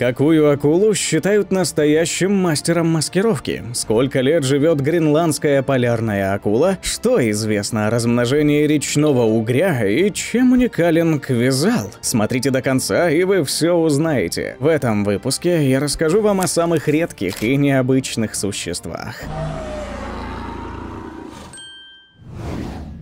Какую акулу считают настоящим мастером маскировки? Сколько лет живет гренландская полярная акула? Что известно о размножении речного угря и чем уникален квизал? Смотрите до конца и вы все узнаете. В этом выпуске я расскажу вам о самых редких и необычных существах.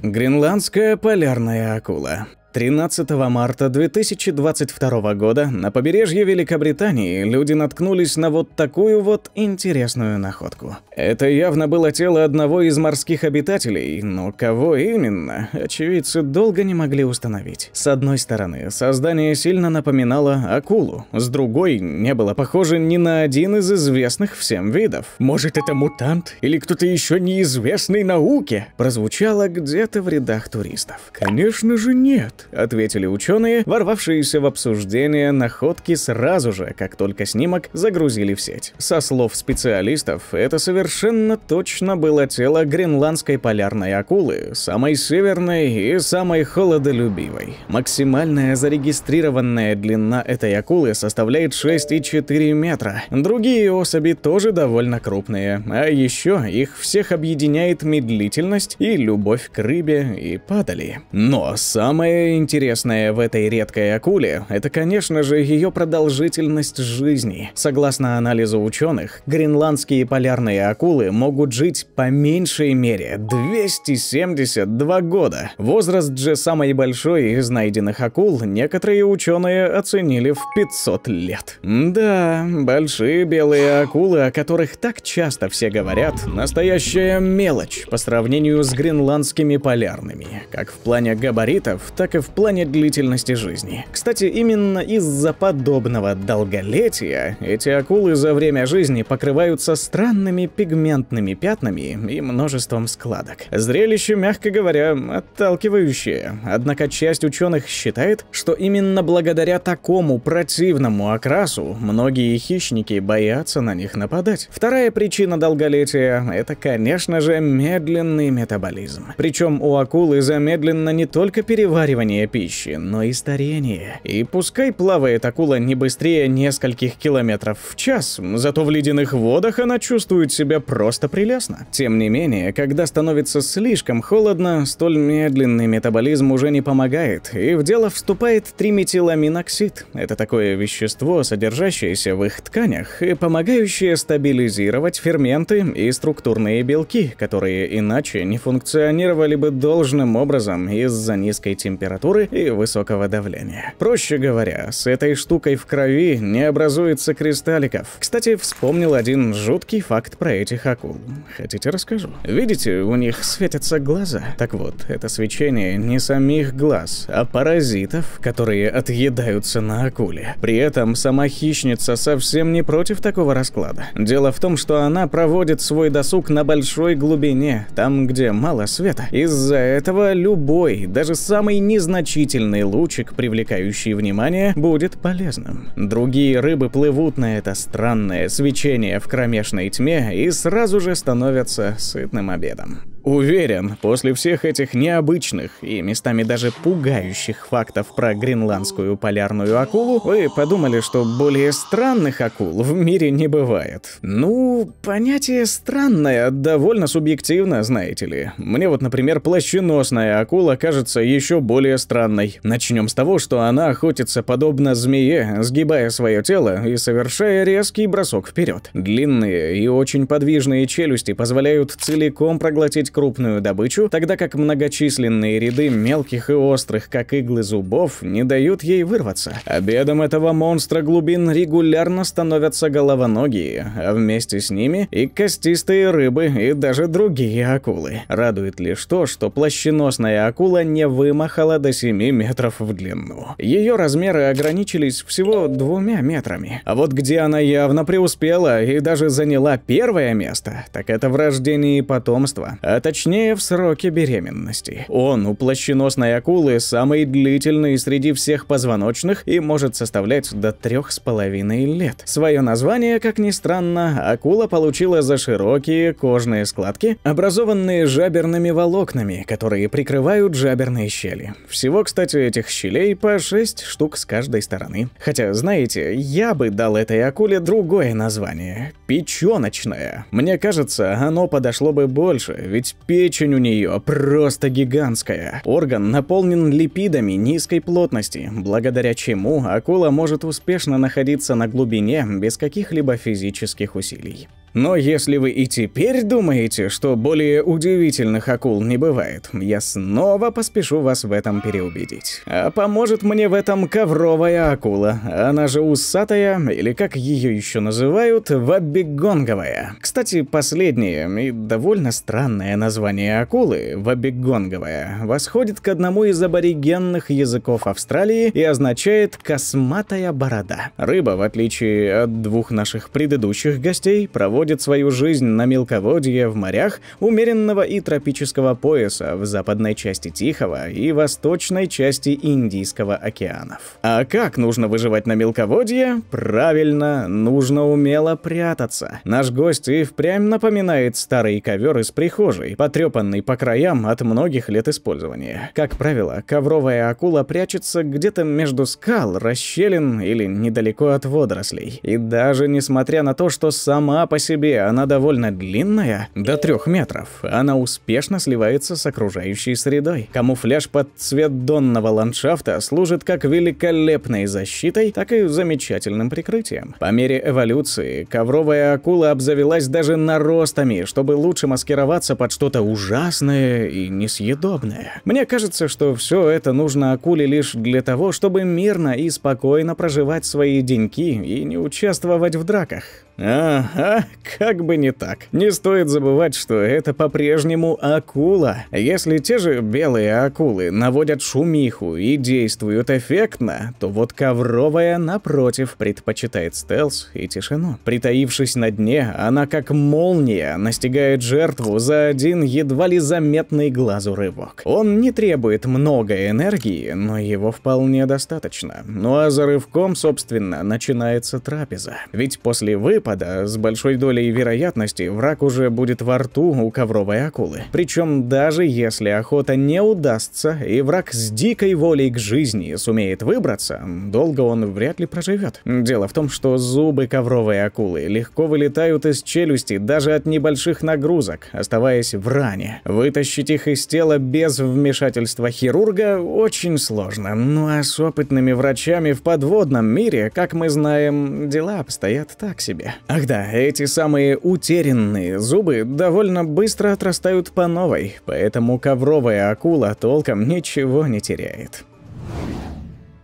Гренландская полярная акула. 13 марта 2022 года на побережье Великобритании люди наткнулись на вот такую вот интересную находку. Это явно было тело одного из морских обитателей, но кого именно, очевидцы долго не могли установить. С одной стороны, создание сильно напоминало акулу, с другой не было похоже ни на один из известных всем видов. Может, это мутант или кто-то еще неизвестный науке? Прозвучало где-то в рядах туристов. Конечно же нет. – ответили ученые, ворвавшиеся в обсуждение находки сразу же, как только снимок загрузили в сеть. Со слов специалистов, это совершенно точно было тело гренландской полярной акулы, самой северной и самой холодолюбивой. Максимальная зарегистрированная длина этой акулы составляет 6,4 метра. Другие особи тоже довольно крупные, а еще их всех объединяет медлительность и любовь к рыбе и падали. Но самое Самое интересное в этой редкой акуле – это, конечно же, ее продолжительность жизни. Согласно анализу ученых, гренландские полярные акулы могут жить по меньшей мере 272 года. Возраст же самой большой из найденных акул некоторые ученые оценили в 500 лет. Да, большие белые акулы, о которых так часто все говорят, настоящая мелочь по сравнению с гренландскими полярными, как в плане габаритов, так и в плане длительности жизни. Кстати, именно из-за подобного долголетия эти акулы за время жизни покрываются странными пигментными пятнами и множеством складок. Зрелище, мягко говоря, отталкивающее. Однако часть ученых считает, что именно благодаря такому противному окрасу многие хищники боятся на них нападать. Вторая причина долголетия – это, конечно же, медленный метаболизм. Причем у акулы замедленно не только переваривание переваривания пищи, но и старение. И пускай плавает акула не быстрее нескольких километров в час, зато в ледяных водах она чувствует себя просто прелестно. Тем не менее, когда становится слишком холодно, столь медленный метаболизм уже не помогает, и в дело вступает триметиламиноксид. Это такое вещество, содержащееся в их тканях и помогающее стабилизировать ферменты и структурные белки, которые иначе не функционировали бы должным образом из-за низкой температуры температуры и высокого давления. Проще говоря, с этой штукой в крови не образуется кристалликов. Кстати, вспомнил один жуткий факт про этих акул. Хотите расскажу? Видите, у них светятся глаза. Так вот, это свечение не самих глаз, а паразитов, которые отъедаются на акуле. При этом сама хищница совсем не против такого расклада. Дело в том, что она проводит свой досуг на большой глубине, там, где мало света. Из-за этого любой, даже самый низ незначительный лучик, привлекающий внимание, будет полезным. Другие рыбы плывут на это странное свечение в кромешной тьме и сразу же становятся сытным обедом. Уверен, после всех этих необычных и местами даже пугающих фактов про гренландскую полярную акулу, вы подумали, что более странных акул в мире не бывает. Ну, понятие «странное» довольно субъективно, знаете ли. Мне вот, например, плащеносная акула кажется еще более странной. Начнем с того, что она охотится подобно змее, сгибая свое тело и совершая резкий бросок вперед. Длинные и очень подвижные челюсти позволяют целиком проглотить обнаружить крупную добычу, тогда как многочисленные ряды мелких и острых, как иглы зубов, не дают ей вырваться. Обедом этого монстра глубин регулярно становятся головоногие, а вместе с ними и костистые рыбы, и даже другие акулы. Радует лишь то, что плащеносная акула не вымахала до 7 метров в длину. Ее размеры ограничились всего двумя метрами. А вот где она явно преуспела и даже заняла первое место, так это в рождении потомства. А а точнее в сроке беременности. Он у плащеносной акулы самый длительный среди всех позвоночных и может составлять до трех с половиной лет. Свое название, как ни странно, акула получила за широкие кожные складки, образованные жаберными волокнами, которые прикрывают жаберные щели. Всего, кстати, этих щелей по 6 штук с каждой стороны. Хотя, знаете, я бы дал этой акуле другое название печеночное. Мне кажется, оно подошло бы больше, ведь печень у нее просто гигантская. Орган наполнен липидами низкой плотности, благодаря чему акула может успешно находиться на глубине без каких-либо физических усилий. Но если вы и теперь думаете, что более удивительных акул не бывает, я снова поспешу вас в этом переубедить. А поможет мне в этом ковровая акула, она же усатая, или как ее еще называют, вабигонговая. Кстати, последнее и довольно странное название акулы, вабигонговая, восходит к одному из аборигенных языков Австралии и означает «косматая борода». Рыба, в отличие от двух наших предыдущих гостей, проводит сводит свою жизнь на мелководье в морях умеренного и тропического пояса в западной части Тихого и восточной части Индийского океанов. А как нужно выживать на мелководье? Правильно, нужно умело прятаться. Наш гость и впрямь напоминает старый ковер из прихожей, потрепанный по краям от многих лет использования. Как правило, ковровая акула прячется где-то между скал, расщелин или недалеко от водорослей. И даже несмотря на то, что сама по себе себе, она довольно длинная, до трех метров. Она успешно сливается с окружающей средой. Камуфляж под цвет донного ландшафта служит как великолепной защитой, так и замечательным прикрытием. По мере эволюции ковровая акула обзавелась даже наростами, чтобы лучше маскироваться под что-то ужасное и несъедобное. Мне кажется, что все это нужно акуле лишь для того, чтобы мирно и спокойно проживать свои деньки и не участвовать в драках. Ага, как бы не так. Не стоит забывать, что это по-прежнему акула. Если те же белые акулы наводят шумиху и действуют эффектно, то вот ковровая, напротив, предпочитает стелс и тишину. Притаившись на дне, она как молния настигает жертву за один едва ли заметный глазу рывок. Он не требует много энергии, но его вполне достаточно. Ну а за рывком, собственно, начинается трапеза. Ведь после выпада листопада с большой долей вероятности враг уже будет во рту у ковровой акулы. Причем даже если охота не удастся и враг с дикой волей к жизни сумеет выбраться, долго он вряд ли проживет. Дело в том, что зубы ковровой акулы легко вылетают из челюсти даже от небольших нагрузок, оставаясь в ране. Вытащить их из тела без вмешательства хирурга очень сложно, ну а с опытными врачами в подводном мире, как мы знаем, дела обстоят так себе. Ах да, эти самые утерянные зубы довольно быстро отрастают по новой, поэтому ковровая акула толком ничего не теряет.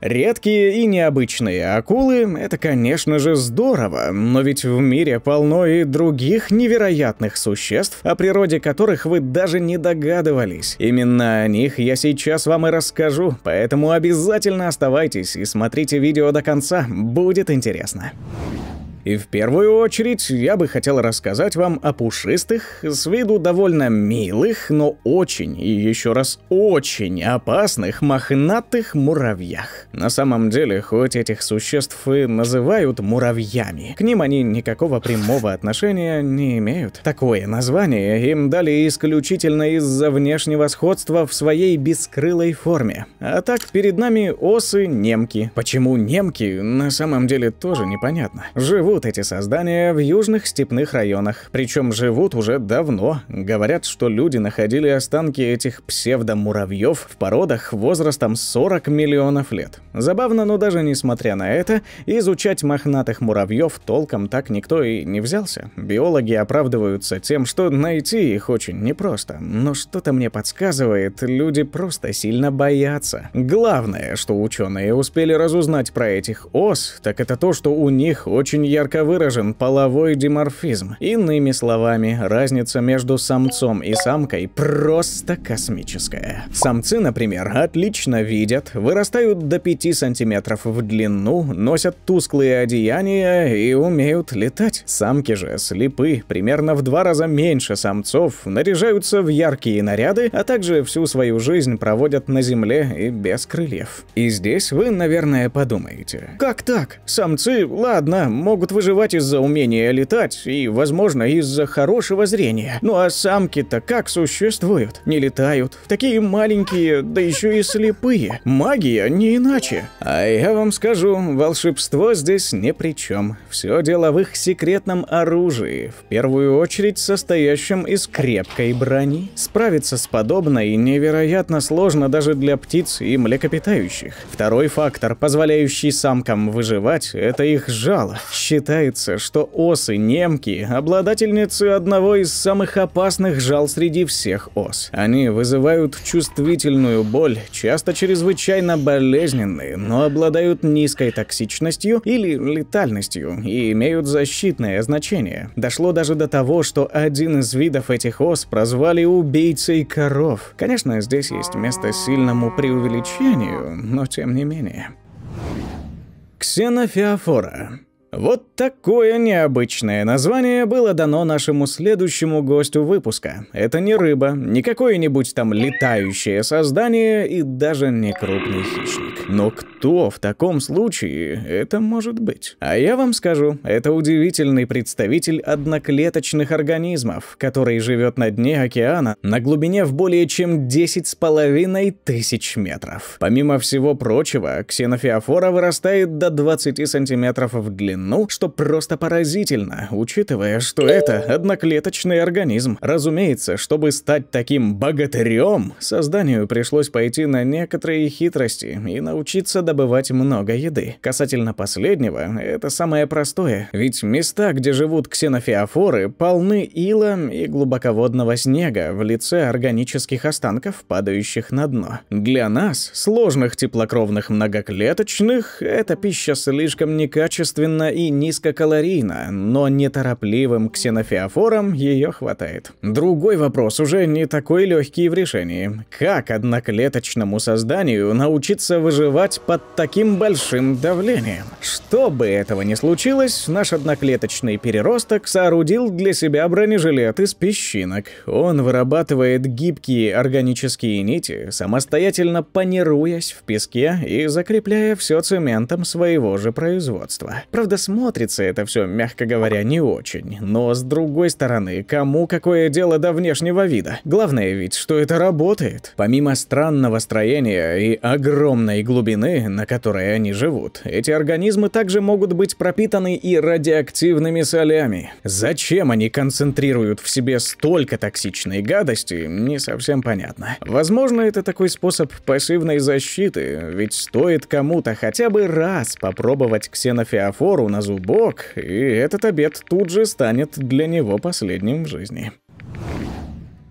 Редкие и необычные акулы – это, конечно же, здорово, но ведь в мире полно и других невероятных существ, о природе которых вы даже не догадывались. Именно о них я сейчас вам и расскажу, поэтому обязательно оставайтесь и смотрите видео до конца, будет интересно. И в первую очередь я бы хотел рассказать вам о пушистых, с виду довольно милых, но очень и еще раз очень опасных мохнатых муравьях. На самом деле, хоть этих существ и называют муравьями, к ним они никакого прямого отношения не имеют. Такое название им дали исключительно из-за внешнего сходства в своей бескрылой форме. А так перед нами осы-немки. Почему немки, на самом деле тоже непонятно. Живут живут эти создания в южных степных районах, причем живут уже давно. Говорят, что люди находили останки этих псевдомуравьев в породах возрастом 40 миллионов лет. Забавно, но даже несмотря на это, изучать мохнатых муравьев толком так никто и не взялся. Биологи оправдываются тем, что найти их очень непросто, но что-то мне подсказывает, люди просто сильно боятся. Главное, что ученые успели разузнать про этих ос, так это то, что у них очень я ярко выражен половой диморфизм. Иными словами, разница между самцом и самкой просто космическая. Самцы, например, отлично видят, вырастают до 5 сантиметров в длину, носят тусклые одеяния и умеют летать. Самки же слепы, примерно в два раза меньше самцов, наряжаются в яркие наряды, а также всю свою жизнь проводят на земле и без крыльев. И здесь вы, наверное, подумаете. Как так? Самцы, ладно, могут выживать из-за умения летать и, возможно, из-за хорошего зрения. Ну а самки-то как существуют? Не летают. Такие маленькие, да еще и слепые. Магия не иначе. А я вам скажу, волшебство здесь ни при чем. Все дело в их секретном оружии, в первую очередь состоящем из крепкой брони. Справиться с подобной невероятно сложно даже для птиц и млекопитающих. Второй фактор, позволяющий самкам выживать, это их жало. Щит считается, что осы немки – обладательницы одного из самых опасных жал среди всех ос. Они вызывают чувствительную боль, часто чрезвычайно болезненные, но обладают низкой токсичностью или летальностью и имеют защитное значение. Дошло даже до того, что один из видов этих ос прозвали убийцей коров. Конечно, здесь есть место сильному преувеличению, но тем не менее. Ксенофеофора вот такое необычное название было дано нашему следующему гостю выпуска. Это не рыба, не какое-нибудь там летающее создание и даже не крупный хищник. Но кто кто в таком случае это может быть? А я вам скажу, это удивительный представитель одноклеточных организмов, который живет на дне океана на глубине в более чем 10 с половиной тысяч метров. Помимо всего прочего, ксенофиофора вырастает до 20 сантиметров в длину, что просто поразительно, учитывая, что это одноклеточный организм. Разумеется, чтобы стать таким богатырем, созданию пришлось пойти на некоторые хитрости и научиться добавить добывать много еды. Касательно последнего, это самое простое, ведь места, где живут ксенофиофоры, полны ила и глубоководного снега в лице органических останков, падающих на дно. Для нас, сложных теплокровных многоклеточных, эта пища слишком некачественна и низкокалорийна, но неторопливым ксенофиофорам ее хватает. Другой вопрос уже не такой легкий в решении. Как одноклеточному созданию научиться выживать под таким большим давлением. Что бы этого ни случилось, наш одноклеточный переросток соорудил для себя бронежилет из песчинок. Он вырабатывает гибкие органические нити, самостоятельно панируясь в песке и закрепляя все цементом своего же производства. Правда, смотрится это все, мягко говоря, не очень. Но с другой стороны, кому какое дело до внешнего вида? Главное ведь, что это работает. Помимо странного строения и огромной глубины, на которой они живут, эти организмы также могут быть пропитаны и радиоактивными солями. Зачем они концентрируют в себе столько токсичной гадости, не совсем понятно. Возможно, это такой способ пассивной защиты, ведь стоит кому-то хотя бы раз попробовать ксенофеофору на зубок, и этот обед тут же станет для него последним в жизни.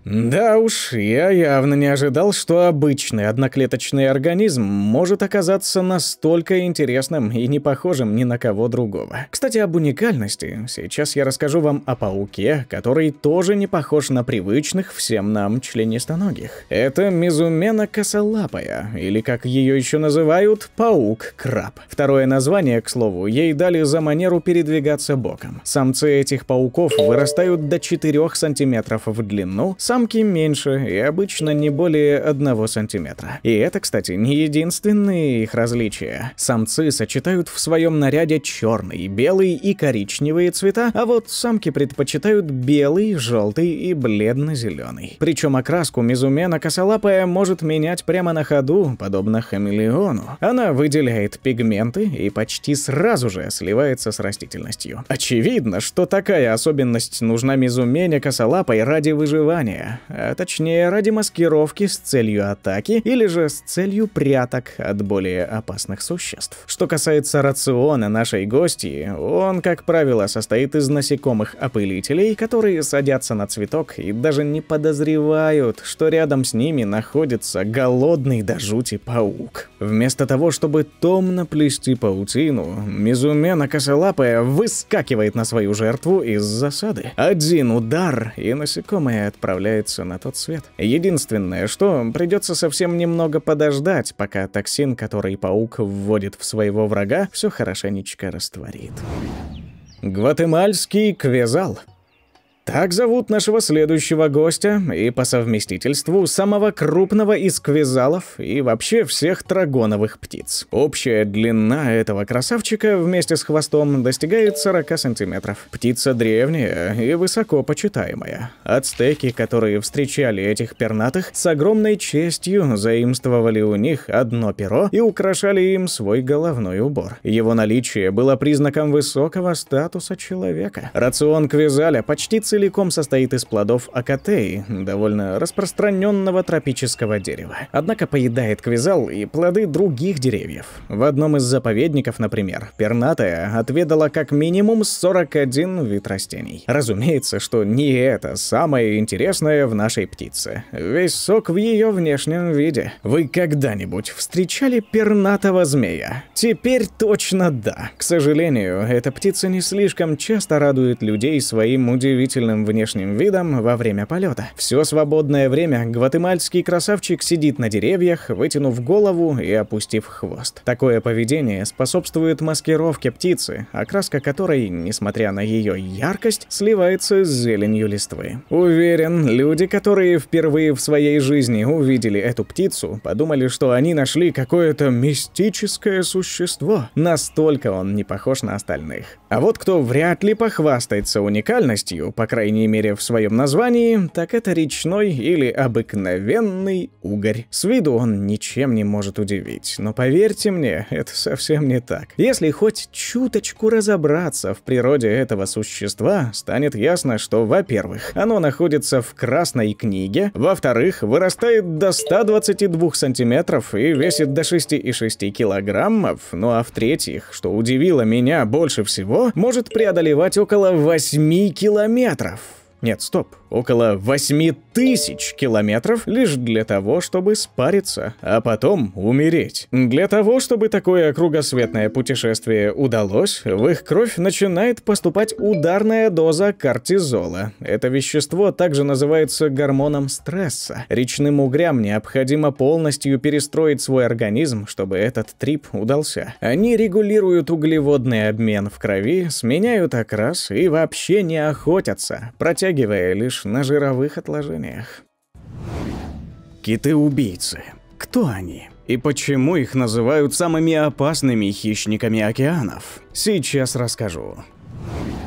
Да уж, я явно не ожидал, что обычный одноклеточный организм может оказаться настолько интересным и не похожим ни на кого другого. Кстати, об уникальности. Сейчас я расскажу вам о пауке, который тоже не похож на привычных всем нам членистоногих. Это мизумена косолапая, или как ее еще называют, паук-краб. Второе название, к слову, ей дали за манеру передвигаться боком. Самцы этих пауков вырастают до 4 сантиметров в длину, самки меньше и обычно не более 1 сантиметра. И это, кстати, не единственные их различия. Самцы сочетают в своем наряде черный, белый и коричневые цвета, а вот самки предпочитают белый, желтый и бледно-зеленый. Причем окраску мизумена косолапая может менять прямо на ходу, подобно хамелеону. Она выделяет пигменты и почти сразу же сливается с растительностью. Очевидно, что такая особенность нужна мизумене косолапой ради выживания, а точнее ради маскировки с целью атаки или же с целью пряток от более опасных существ. Что касается рациона нашей гости, он, как правило, состоит из насекомых опылителей, которые садятся на цветок и даже не подозревают, что рядом с ними находится голодный до жути паук. Вместо того, чтобы томно плести паутину, Мизумена косолапая выскакивает на свою жертву из засады. Один удар, и насекомое отправляет отправляется на тот свет. Единственное, что придется совсем немного подождать, пока токсин, который паук вводит в своего врага, все хорошенечко растворит. Гватемальский квезал. Так зовут нашего следующего гостя и по совместительству самого крупного из квизалов и вообще всех трагоновых птиц. Общая длина этого красавчика вместе с хвостом достигает 40 сантиметров. Птица древняя и высоко почитаемая. Ацтеки, которые встречали этих пернатых, с огромной честью заимствовали у них одно перо и украшали им свой головной убор. Его наличие было признаком высокого статуса человека. Рацион квизаля почти целиком состоит из плодов акатеи, довольно распространенного тропического дерева. Однако поедает квизал и плоды других деревьев. В одном из заповедников, например, пернатая отведала как минимум 41 вид растений. Разумеется, что не это самое интересное в нашей птице. Весь сок в ее внешнем виде. Вы когда-нибудь встречали пернатого змея? Теперь точно да. К сожалению, эта птица не слишком часто радует людей своим удивительным привлекательным внешним видом во время полета. Все свободное время гватемальский красавчик сидит на деревьях, вытянув голову и опустив хвост. Такое поведение способствует маскировке птицы, окраска которой, несмотря на ее яркость, сливается с зеленью листвы. Уверен, люди, которые впервые в своей жизни увидели эту птицу, подумали, что они нашли какое-то мистическое существо. Настолько он не похож на остальных. А вот кто вряд ли похвастается уникальностью, пока крайней мере в своем названии, так это речной или обыкновенный угорь. С виду он ничем не может удивить, но поверьте мне, это совсем не так. Если хоть чуточку разобраться в природе этого существа, станет ясно, что, во-первых, оно находится в красной книге, во-вторых, вырастает до 122 сантиметров и весит до 6,6 килограммов, ну а в-третьих, что удивило меня больше всего, может преодолевать около 8 километров штраф. Нет, стоп около 8 тысяч километров лишь для того, чтобы спариться, а потом умереть. Для того, чтобы такое кругосветное путешествие удалось, в их кровь начинает поступать ударная доза кортизола. Это вещество также называется гормоном стресса. Речным угрям необходимо полностью перестроить свой организм, чтобы этот трип удался. Они регулируют углеводный обмен в крови, сменяют окрас и вообще не охотятся, протягивая лишь лишь на жировых отложениях. Киты-убийцы. Кто они? И почему их называют самыми опасными хищниками океанов? Сейчас расскажу.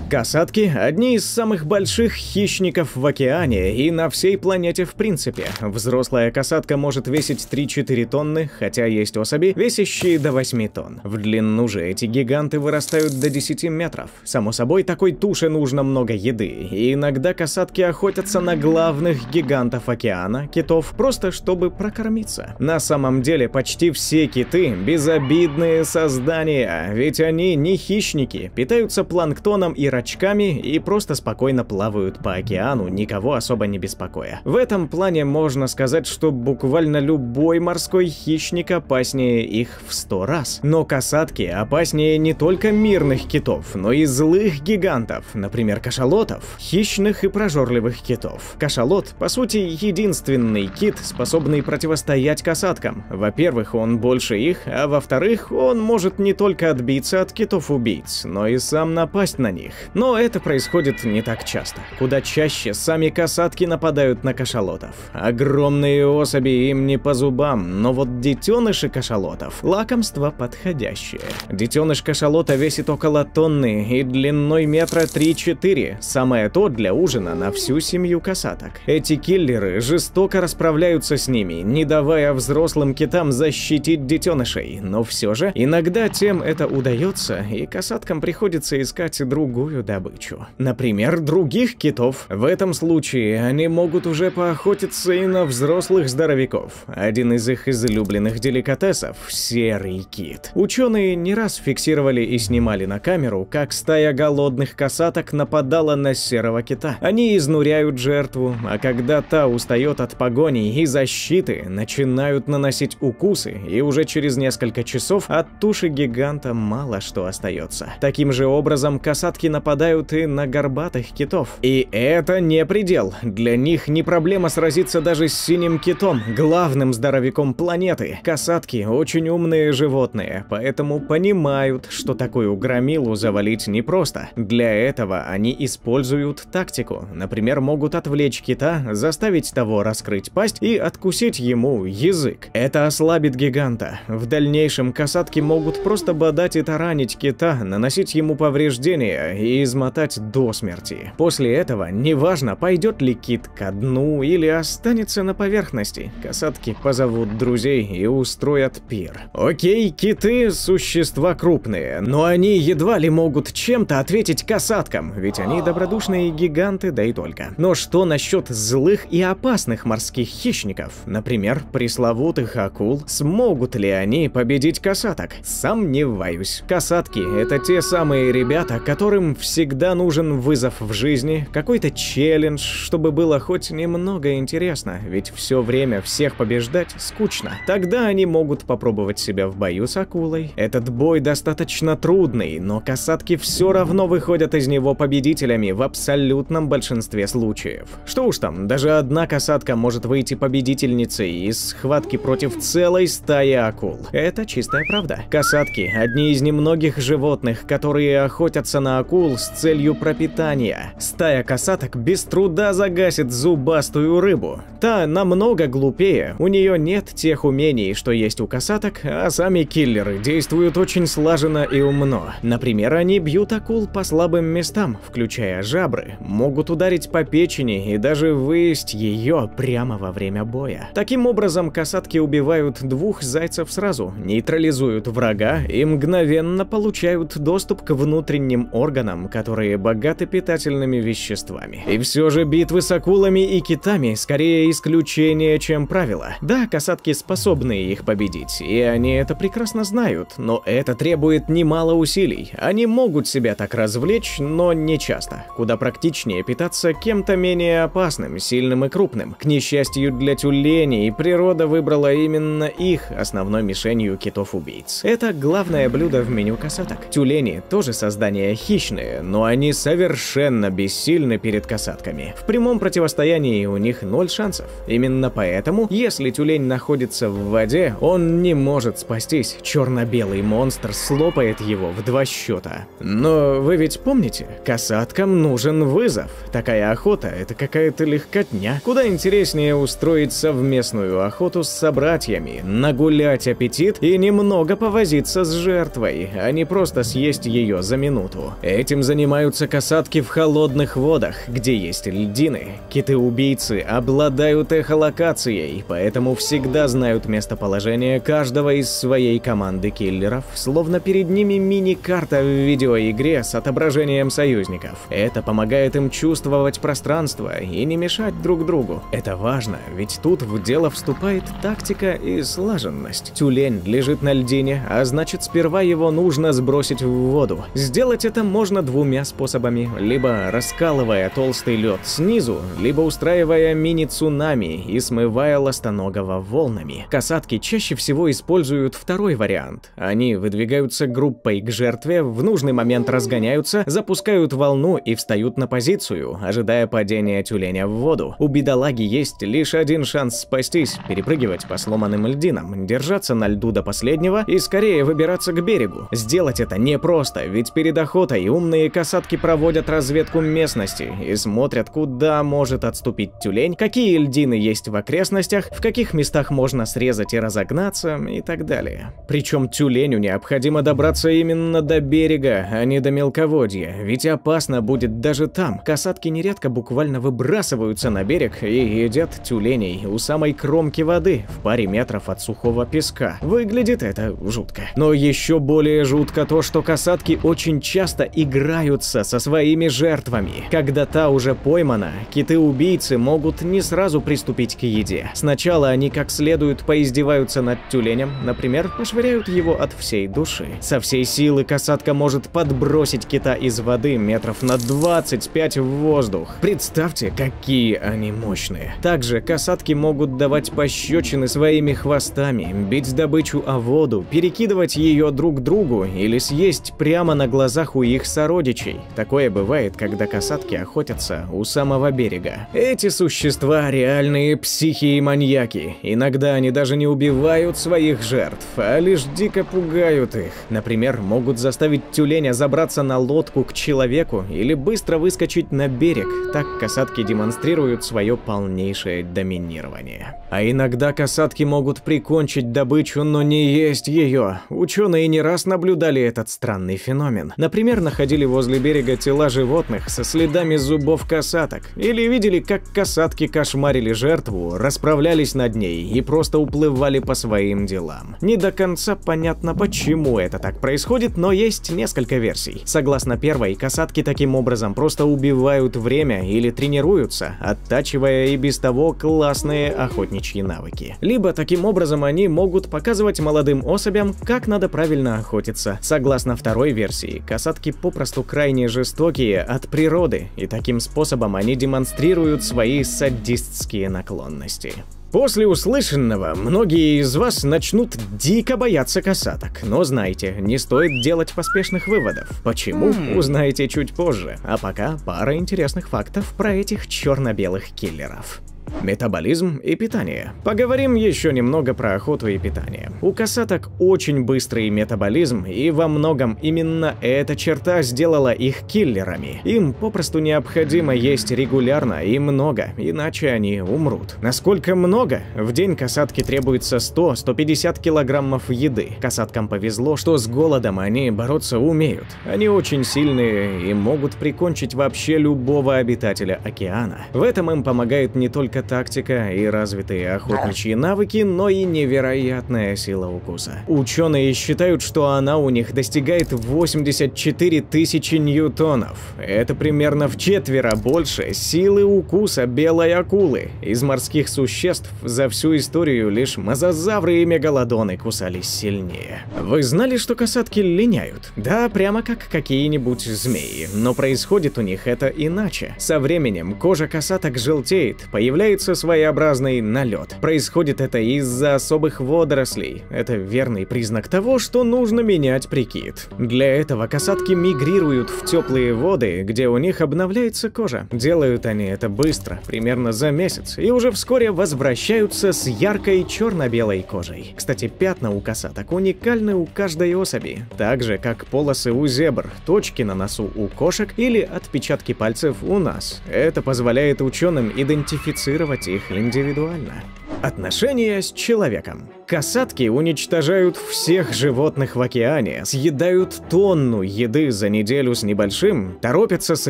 Касатки – одни из самых больших хищников в океане и на всей планете в принципе. Взрослая касатка может весить 3-4 тонны, хотя есть особи, весящие до 8 тонн. В длину же эти гиганты вырастают до 10 метров. Само собой, такой туше нужно много еды, и иногда касатки охотятся на главных гигантов океана, китов, просто чтобы прокормиться. На самом деле, почти все киты – безобидные создания, ведь они не хищники, питаются планктоном и рачками и просто спокойно плавают по океану, никого особо не беспокоя. В этом плане можно сказать, что буквально любой морской хищник опаснее их в сто раз. Но касатки опаснее не только мирных китов, но и злых гигантов, например, кашалотов, хищных и прожорливых китов. Кашалот, по сути, единственный кит, способный противостоять касаткам. Во-первых, он больше их, а во-вторых, он может не только отбиться от китов-убийц, но и сам напасть на них. Но это происходит не так часто. Куда чаще сами касатки нападают на кашалотов. Огромные особи им не по зубам, но вот детеныши кашалотов – лакомство подходящее. Детеныш кашалота весит около тонны и длиной метра 3-4, самое то для ужина на всю семью касаток. Эти киллеры жестоко расправляются с ними, не давая взрослым китам защитить детенышей, но все же иногда тем это удается, и касаткам приходится искать другую другую добычу. Например, других китов. В этом случае они могут уже поохотиться и на взрослых здоровяков. Один из их излюбленных деликатесов – серый кит. Ученые не раз фиксировали и снимали на камеру, как стая голодных касаток нападала на серого кита. Они изнуряют жертву, а когда та устает от погони и защиты, начинают наносить укусы, и уже через несколько часов от туши гиганта мало что остается. Таким же образом, касатки нападают нападают и на горбатых китов. И это не предел. Для них не проблема сразиться даже с синим китом, главным здоровяком планеты. Касатки очень умные животные, поэтому понимают, что такую громилу завалить непросто. Для этого они используют тактику. Например, могут отвлечь кита, заставить того раскрыть пасть и откусить ему язык. Это ослабит гиганта. В дальнейшем касатки могут просто бодать и таранить кита, наносить ему повреждения и измотать до смерти. После этого, неважно, пойдет ли кит ко дну или останется на поверхности, касатки позовут друзей и устроят пир. Окей, киты – существа крупные, но они едва ли могут чем-то ответить касаткам, ведь они добродушные гиганты, да и только. Но что насчет злых и опасных морских хищников? Например, пресловутых акул. Смогут ли они победить касаток? Сомневаюсь. Касатки – это те самые ребята, которым все всегда нужен вызов в жизни, какой-то челлендж, чтобы было хоть немного интересно, ведь все время всех побеждать скучно. Тогда они могут попробовать себя в бою с акулой. Этот бой достаточно трудный, но касатки все равно выходят из него победителями в абсолютном большинстве случаев. Что уж там, даже одна касатка может выйти победительницей из схватки против целой стаи акул. Это чистая правда. Касатки – одни из немногих животных, которые охотятся на акул укол с целью пропитания. Стая касаток без труда загасит зубастую рыбу. Та намного глупее, у нее нет тех умений, что есть у касаток, а сами киллеры действуют очень слаженно и умно. Например, они бьют акул по слабым местам, включая жабры, могут ударить по печени и даже выесть ее прямо во время боя. Таким образом, касатки убивают двух зайцев сразу, нейтрализуют врага и мгновенно получают доступ к внутренним органам планетам, которые богаты питательными веществами. И все же битвы с акулами и китами скорее исключение, чем правило. Да, касатки способны их победить, и они это прекрасно знают, но это требует немало усилий. Они могут себя так развлечь, но не часто. Куда практичнее питаться кем-то менее опасным, сильным и крупным. К несчастью для тюленей, природа выбрала именно их основной мишенью китов-убийц. Это главное блюдо в меню касаток. Тюлени – тоже создание хищное сильные, но они совершенно бессильны перед касатками. В прямом противостоянии у них ноль шансов. Именно поэтому, если тюлень находится в воде, он не может спастись. Черно-белый монстр слопает его в два счета. Но вы ведь помните, касаткам нужен вызов. Такая охота – это какая-то легкотня. Куда интереснее устроить совместную охоту с собратьями, нагулять аппетит и немного повозиться с жертвой, а не просто съесть ее за минуту. Этим этим занимаются касатки в холодных водах, где есть льдины. Киты-убийцы обладают эхолокацией, поэтому всегда знают местоположение каждого из своей команды киллеров, словно перед ними мини-карта в видеоигре с отображением союзников. Это помогает им чувствовать пространство и не мешать друг другу. Это важно, ведь тут в дело вступает тактика и слаженность. Тюлень лежит на льдине, а значит сперва его нужно сбросить в воду. Сделать это можно двумя способами, либо раскалывая толстый лед снизу, либо устраивая мини-цунами и смывая ластоногого волнами. Касатки чаще всего используют второй вариант. Они выдвигаются группой к жертве, в нужный момент разгоняются, запускают волну и встают на позицию, ожидая падения тюленя в воду. У бедолаги есть лишь один шанс спастись, перепрыгивать по сломанным льдинам, держаться на льду до последнего и скорее выбираться к берегу. Сделать это непросто, ведь перед охотой умный Юные касатки проводят разведку местности и смотрят, куда может отступить тюлень, какие льдины есть в окрестностях, в каких местах можно срезать и разогнаться и так далее. Причем тюленю необходимо добраться именно до берега, а не до мелководья, ведь опасно будет даже там. Касатки нередко буквально выбрасываются на берег и едят тюленей у самой кромки воды в паре метров от сухого песка. Выглядит это жутко. Но еще более жутко то, что касатки очень часто играют играются со своими жертвами. Когда та уже поймана, киты-убийцы могут не сразу приступить к еде. Сначала они как следует поиздеваются над тюленем, например, пошвыряют его от всей души. Со всей силы касатка может подбросить кита из воды метров на 25 в воздух. Представьте, какие они мощные. Также касатки могут давать пощечины своими хвостами, бить добычу о воду, перекидывать ее друг другу или съесть прямо на глазах у их сородичей сородичей. Такое бывает, когда касатки охотятся у самого берега. Эти существа реальные психи и маньяки. Иногда они даже не убивают своих жертв, а лишь дико пугают их. Например, могут заставить тюленя забраться на лодку к человеку или быстро выскочить на берег. Так касатки демонстрируют свое полнейшее доминирование. А иногда касатки могут прикончить добычу, но не есть ее. Ученые не раз наблюдали этот странный феномен. Например, находили тащили возле берега тела животных со следами зубов касаток, или видели, как касатки кошмарили жертву, расправлялись над ней и просто уплывали по своим делам. Не до конца понятно, почему это так происходит, но есть несколько версий. Согласно первой, касатки таким образом просто убивают время или тренируются, оттачивая и без того классные охотничьи навыки. Либо таким образом они могут показывать молодым особям, как надо правильно охотиться. Согласно второй версии, касатки попросту попросту крайне жестокие от природы, и таким способом они демонстрируют свои садистские наклонности. После услышанного многие из вас начнут дико бояться касаток. Но знайте, не стоит делать поспешных выводов. Почему, хм. узнаете чуть позже. А пока пара интересных фактов про этих черно-белых киллеров. Метаболизм и питание. Поговорим еще немного про охоту и питание. У косаток очень быстрый метаболизм, и во многом именно эта черта сделала их киллерами. Им попросту необходимо есть регулярно и много, иначе они умрут. Насколько много? В день касатке требуется 100-150 килограммов еды. Косаткам повезло, что с голодом они бороться умеют. Они очень сильные и могут прикончить вообще любого обитателя океана. В этом им помогает не только тактика и развитые охотничьи навыки, но и невероятная сила укуса. Ученые считают, что она у них достигает 84 тысячи ньютонов. Это примерно в четверо больше силы укуса белой акулы. Из морских существ за всю историю лишь мозазавры и мегалодоны кусались сильнее. Вы знали, что касатки линяют? Да, прямо как какие-нибудь змеи, но происходит у них это иначе. Со временем кожа касаток желтеет, появляется имеется своеобразный налет. Происходит это из-за особых водорослей. Это верный признак того, что нужно менять прикид. Для этого касатки мигрируют в теплые воды, где у них обновляется кожа. Делают они это быстро, примерно за месяц, и уже вскоре возвращаются с яркой черно-белой кожей. Кстати, пятна у касаток уникальны у каждой особи, так же как полосы у зебр, точки на носу у кошек или отпечатки пальцев у нас. Это позволяет ученым идентифицировать транслировать их индивидуально. Отношения с человеком. Касатки уничтожают всех животных в океане, съедают тонну еды за неделю с небольшим, торопятся с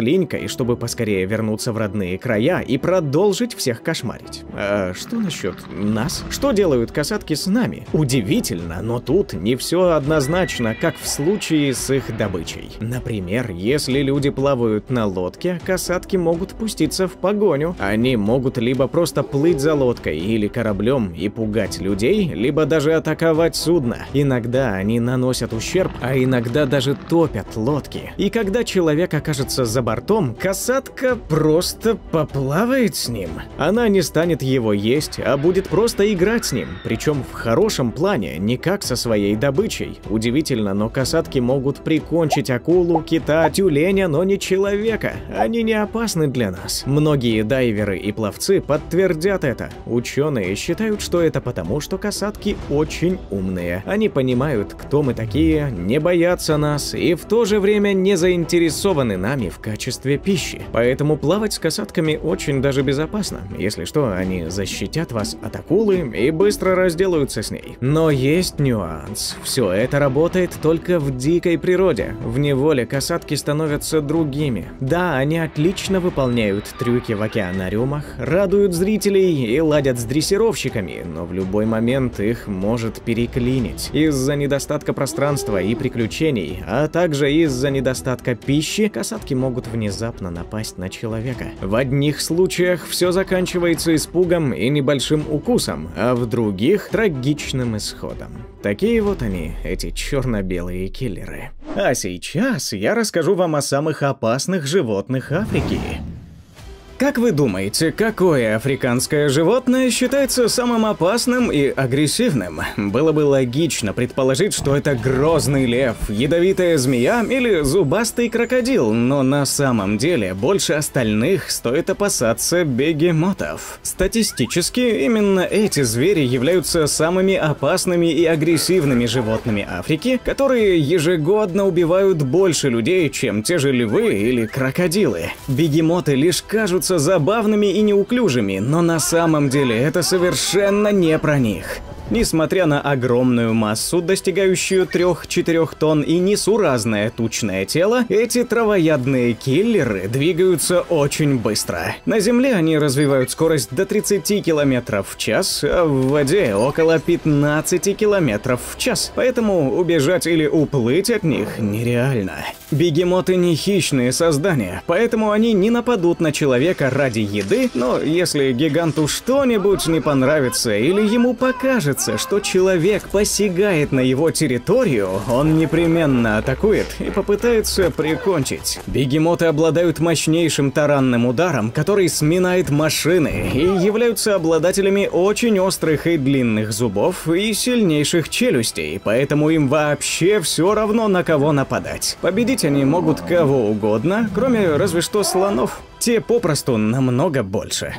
линькой, чтобы поскорее вернуться в родные края и продолжить всех кошмарить. А что насчет нас? Что делают касатки с нами? Удивительно, но тут не все однозначно, как в случае с их добычей. Например, если люди плавают на лодке, касатки могут пуститься в погоню. Они могут либо просто плыть за лодкой или или кораблем и пугать людей, либо даже атаковать судно. Иногда они наносят ущерб, а иногда даже топят лодки. И когда человек окажется за бортом, касатка просто поплавает с ним. Она не станет его есть, а будет просто играть с ним, причем в хорошем плане, не как со своей добычей. Удивительно, но касатки могут прикончить акулу, кита, тюленя, но не человека. Они не опасны для нас. Многие дайверы и пловцы подтвердят это. Ученые ученые считают, что это потому, что касатки очень умные. Они понимают, кто мы такие, не боятся нас и в то же время не заинтересованы нами в качестве пищи. Поэтому плавать с касатками очень даже безопасно. Если что, они защитят вас от акулы и быстро разделаются с ней. Но есть нюанс. Все это работает только в дикой природе. В неволе касатки становятся другими. Да, они отлично выполняют трюки в океанариумах, радуют зрителей и ладят с дрессировкой дрессировщиками, но в любой момент их может переклинить из-за недостатка пространства и приключений, а также из-за недостатка пищи касатки могут внезапно напасть на человека. В одних случаях все заканчивается испугом и небольшим укусом, а в других – трагичным исходом. Такие вот они, эти черно-белые киллеры. А сейчас я расскажу вам о самых опасных животных Африки. Как вы думаете, какое африканское животное считается самым опасным и агрессивным? Было бы логично предположить, что это грозный лев, ядовитая змея или зубастый крокодил, но на самом деле больше остальных стоит опасаться бегемотов. Статистически, именно эти звери являются самыми опасными и агрессивными животными Африки, которые ежегодно убивают больше людей, чем те же львы или крокодилы. Бегемоты лишь кажутся кажутся забавными и неуклюжими, но на самом деле это совершенно не про них. Несмотря на огромную массу, достигающую 3-4 тонн и несуразное тучное тело, эти травоядные киллеры двигаются очень быстро. На земле они развивают скорость до 30 км в час, а в воде около 15 км в час, поэтому убежать или уплыть от них нереально. Бегемоты не хищные создания, поэтому они не нападут на человека ради еды, но если гиганту что-нибудь не понравится или ему покажется, кажется, что человек посягает на его территорию, он непременно атакует и попытается прикончить. Бегемоты обладают мощнейшим таранным ударом, который сминает машины, и являются обладателями очень острых и длинных зубов и сильнейших челюстей, поэтому им вообще все равно на кого нападать. Победить они могут кого угодно, кроме разве что слонов. Те попросту намного больше.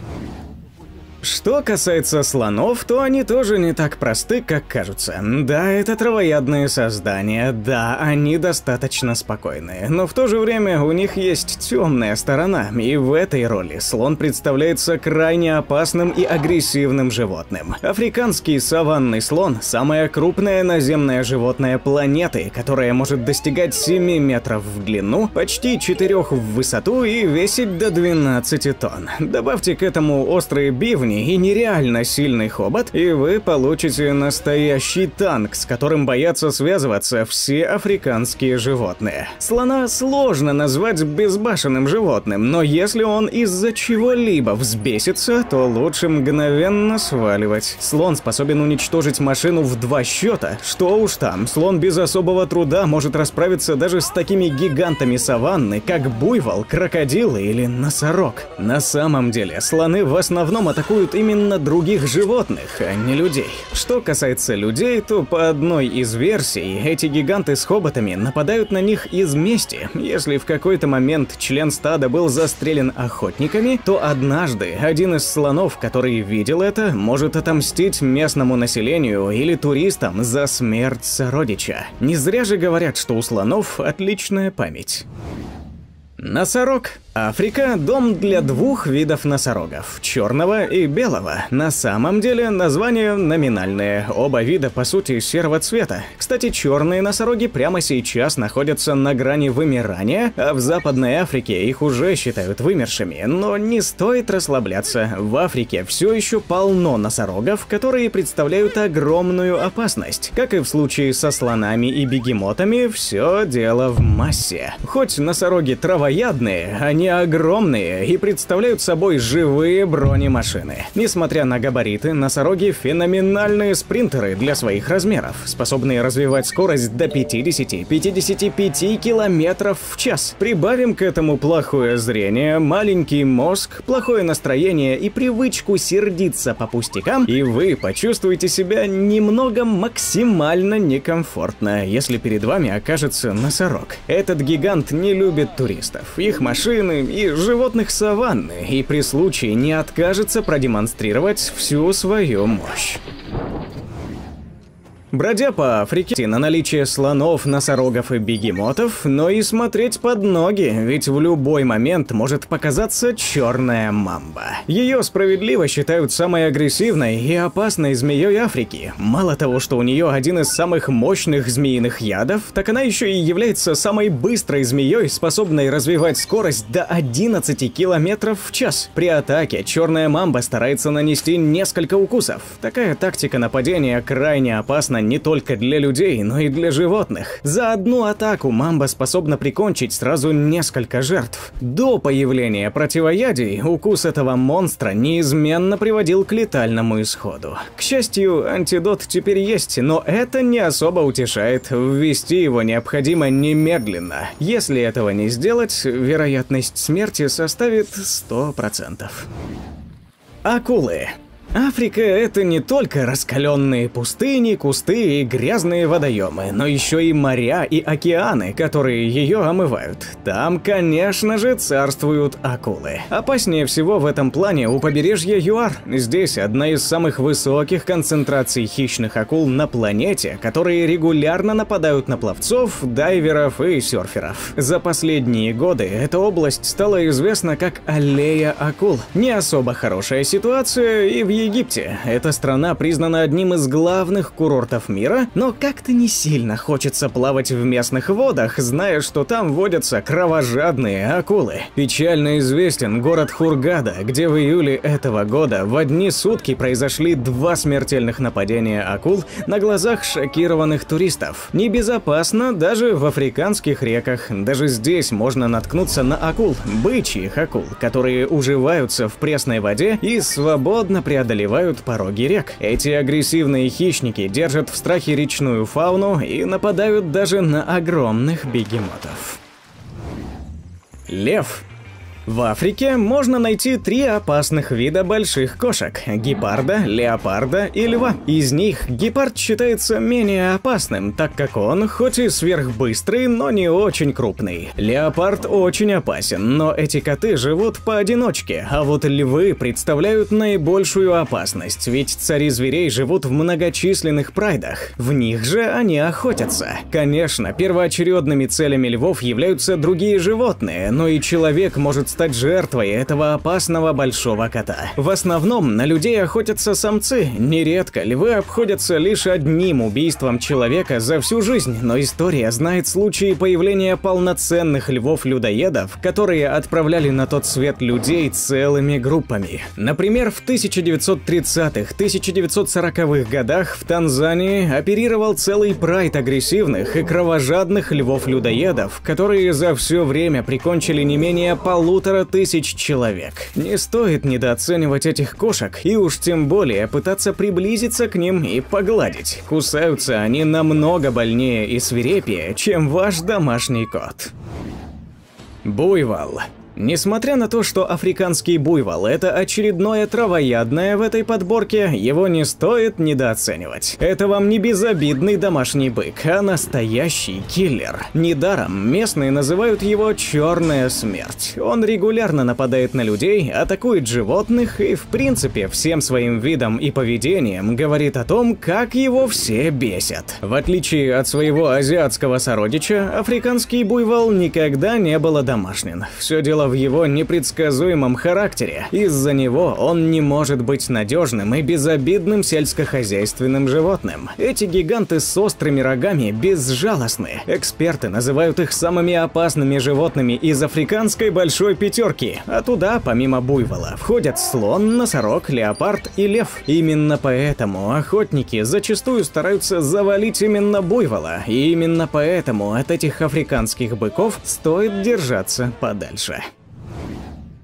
Что касается слонов, то они тоже не так просты, как кажутся. Да, это травоядные создания, да, они достаточно спокойные, но в то же время у них есть темная сторона, и в этой роли слон представляется крайне опасным и агрессивным животным. Африканский саванный слон – самое крупное наземное животное планеты, которое может достигать 7 метров в длину, почти 4 в высоту и весить до 12 тонн. Добавьте к этому острые бивни, и нереально сильный хобот, и вы получите настоящий танк, с которым боятся связываться все африканские животные. Слона сложно назвать безбашенным животным, но если он из-за чего-либо взбесится, то лучше мгновенно сваливать. Слон способен уничтожить машину в два счета, что уж там, слон без особого труда может расправиться даже с такими гигантами саванны, как буйвол, крокодилы или носорог. На самом деле, слоны в основном атакуют атакуют именно других животных, а не людей. Что касается людей, то по одной из версий, эти гиганты с хоботами нападают на них из мести. Если в какой-то момент член стада был застрелен охотниками, то однажды один из слонов, который видел это, может отомстить местному населению или туристам за смерть сородича. Не зря же говорят, что у слонов отличная память. Носорог. Африка – дом для двух видов носорогов – черного и белого. На самом деле название номинальное, оба вида по сути серого цвета. Кстати, черные носороги прямо сейчас находятся на грани вымирания, а в Западной Африке их уже считают вымершими. Но не стоит расслабляться, в Африке все еще полно носорогов, которые представляют огромную опасность. Как и в случае со слонами и бегемотами, все дело в массе. Хоть носороги трава плотоядные, они огромные и представляют собой живые бронемашины. Несмотря на габариты, носороги феноменальные спринтеры для своих размеров, способные развивать скорость до 50-55 км в час. Прибавим к этому плохое зрение, маленький мозг, плохое настроение и привычку сердиться по пустякам, и вы почувствуете себя немного максимально некомфортно, если перед вами окажется носорог. Этот гигант не любит туристов роботов, их машины и животных саванны, и при случае не откажется продемонстрировать всю свою мощь. Бродя по Африке, на наличие слонов, носорогов и бегемотов, но и смотреть под ноги, ведь в любой момент может показаться черная мамба. Ее справедливо считают самой агрессивной и опасной змеей Африки. Мало того, что у нее один из самых мощных змеиных ядов, так она еще и является самой быстрой змеей, способной развивать скорость до 11 километров в час. При атаке черная мамба старается нанести несколько укусов. Такая тактика нападения крайне опасна опасно не только для людей, но и для животных. За одну атаку мамба способна прикончить сразу несколько жертв. До появления противоядий укус этого монстра неизменно приводил к летальному исходу. К счастью, антидот теперь есть, но это не особо утешает. Ввести его необходимо немедленно. Если этого не сделать, вероятность смерти составит 100%. Акулы. Африка – это не только раскаленные пустыни, кусты и грязные водоемы, но еще и моря и океаны, которые ее омывают. Там, конечно же, царствуют акулы. Опаснее всего в этом плане у побережья ЮАР. Здесь одна из самых высоких концентраций хищных акул на планете, которые регулярно нападают на пловцов, дайверов и серферов. За последние годы эта область стала известна как аллея акул. Не особо хорошая ситуация и в Египте. Эта страна признана одним из главных курортов мира, но как-то не сильно хочется плавать в местных водах, зная, что там водятся кровожадные акулы. Печально известен город Хургада, где в июле этого года в одни сутки произошли два смертельных нападения акул на глазах шокированных туристов. Небезопасно даже в африканских реках. Даже здесь можно наткнуться на акул, бычьих акул, которые уживаются в пресной воде и свободно преодолевают преодолевают пороги рек. Эти агрессивные хищники держат в страхе речную фауну и нападают даже на огромных бегемотов. Лев в Африке можно найти три опасных вида больших кошек – гепарда, леопарда и льва. Из них гепард считается менее опасным, так как он, хоть и сверхбыстрый, но не очень крупный. Леопард очень опасен, но эти коты живут поодиночке, а вот львы представляют наибольшую опасность, ведь цари зверей живут в многочисленных прайдах. В них же они охотятся. Конечно, первоочередными целями львов являются другие животные, но и человек может стать жертвой этого опасного большого кота. В основном на людей охотятся самцы, нередко львы обходятся лишь одним убийством человека за всю жизнь, но история знает случаи появления полноценных львов-людоедов, которые отправляли на тот свет людей целыми группами. Например, в 1930-х, 1940-х годах в Танзании оперировал целый прайд агрессивных и кровожадных львов-людоедов, которые за все время прикончили не менее полутора полутора тысяч человек. Не стоит недооценивать этих кошек и уж тем более пытаться приблизиться к ним и погладить. Кусаются они намного больнее и свирепее, чем ваш домашний кот. Буйвол Несмотря на то, что африканский буйвол – это очередное травоядное в этой подборке, его не стоит недооценивать. Это вам не безобидный домашний бык, а настоящий киллер. Недаром местные называют его «черная смерть». Он регулярно нападает на людей, атакует животных и, в принципе, всем своим видом и поведением говорит о том, как его все бесят. В отличие от своего азиатского сородича, африканский буйвол никогда не был домашним. Все дело в его непредсказуемом характере. Из-за него он не может быть надежным и безобидным сельскохозяйственным животным. Эти гиганты с острыми рогами безжалостны. Эксперты называют их самыми опасными животными из африканской большой пятерки. А туда, помимо буйвола, входят слон, носорог, леопард и лев. Именно поэтому охотники зачастую стараются завалить именно буйвола. И именно поэтому от этих африканских быков стоит держаться подальше.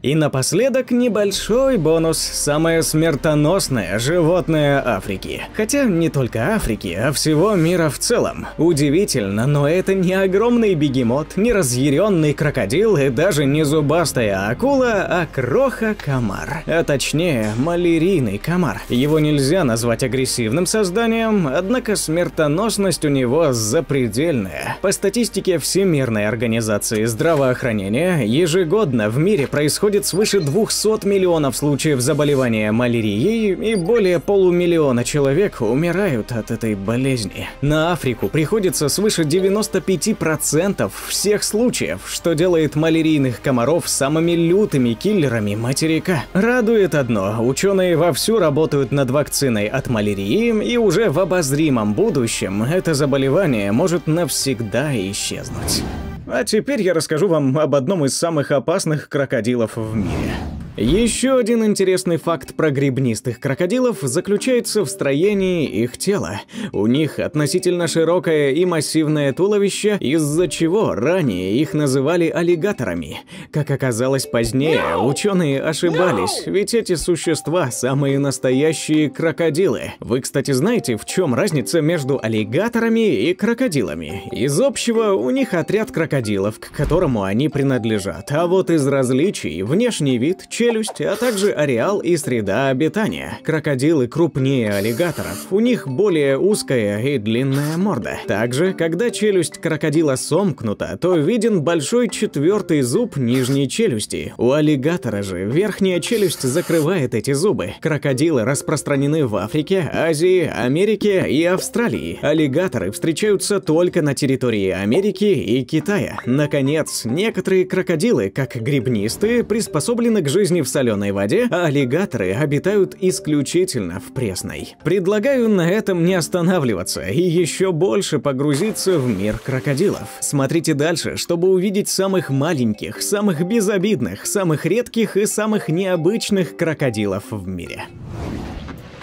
И напоследок небольшой бонус – самое смертоносное животное Африки. Хотя не только Африки, а всего мира в целом. Удивительно, но это не огромный бегемот, не разъяренный крокодил и даже не зубастая акула, а кроха-комар. А точнее, малярийный комар. Его нельзя назвать агрессивным созданием, однако смертоносность у него запредельная. По статистике Всемирной организации здравоохранения, ежегодно в мире происходит происходит свыше 200 миллионов случаев заболевания малярией и более полумиллиона человек умирают от этой болезни. На Африку приходится свыше 95% всех случаев, что делает малярийных комаров самыми лютыми киллерами материка. Радует одно, ученые вовсю работают над вакциной от малярии и уже в обозримом будущем это заболевание может навсегда исчезнуть. А теперь я расскажу вам об одном из самых опасных крокодилов в мире. Еще один интересный факт про грибнистых крокодилов заключается в строении их тела. У них относительно широкое и массивное туловище, из-за чего ранее их называли аллигаторами. Как оказалось позднее, ученые ошибались, ведь эти существа самые настоящие крокодилы. Вы, кстати, знаете, в чем разница между аллигаторами и крокодилами? Из общего у них отряд крокодилов, к которому они принадлежат, а вот из различий внешний вид – челюсть, а также ареал и среда обитания. Крокодилы крупнее аллигаторов, у них более узкая и длинная морда. Также, когда челюсть крокодила сомкнута, то виден большой четвертый зуб нижней челюсти. У аллигатора же верхняя челюсть закрывает эти зубы. Крокодилы распространены в Африке, Азии, Америке и Австралии. Аллигаторы встречаются только на территории Америки и Китая. Наконец, некоторые крокодилы, как грибнистые, приспособлены к жизни жизни в соленой воде, а аллигаторы обитают исключительно в пресной. Предлагаю на этом не останавливаться и еще больше погрузиться в мир крокодилов. Смотрите дальше, чтобы увидеть самых маленьких, самых безобидных, самых редких и самых необычных крокодилов в мире.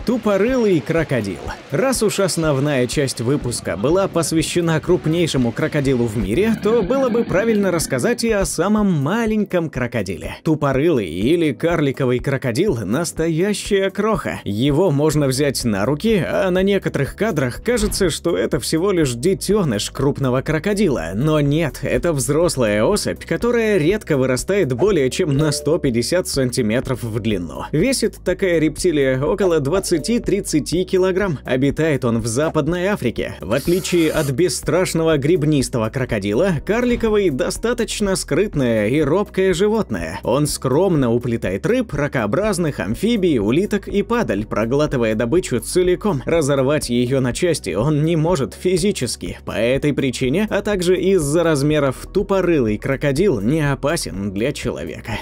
Тупорылый крокодил. Раз уж основная часть выпуска была посвящена крупнейшему крокодилу в мире, то было бы правильно рассказать и о самом маленьком крокодиле. Тупорылый или карликовый крокодил – настоящая кроха. Его можно взять на руки, а на некоторых кадрах кажется, что это всего лишь детеныш крупного крокодила. Но нет, это взрослая особь, которая редко вырастает более чем на 150 сантиметров в длину. Весит такая рептилия около 20 20-30 килограмм. Обитает он в Западной Африке. В отличие от бесстрашного грибнистого крокодила, карликовый достаточно скрытное и робкое животное. Он скромно уплетает рыб, ракообразных, амфибий, улиток и падаль, проглатывая добычу целиком. Разорвать ее на части он не может физически. По этой причине, а также из-за размеров тупорылый крокодил не опасен для человека.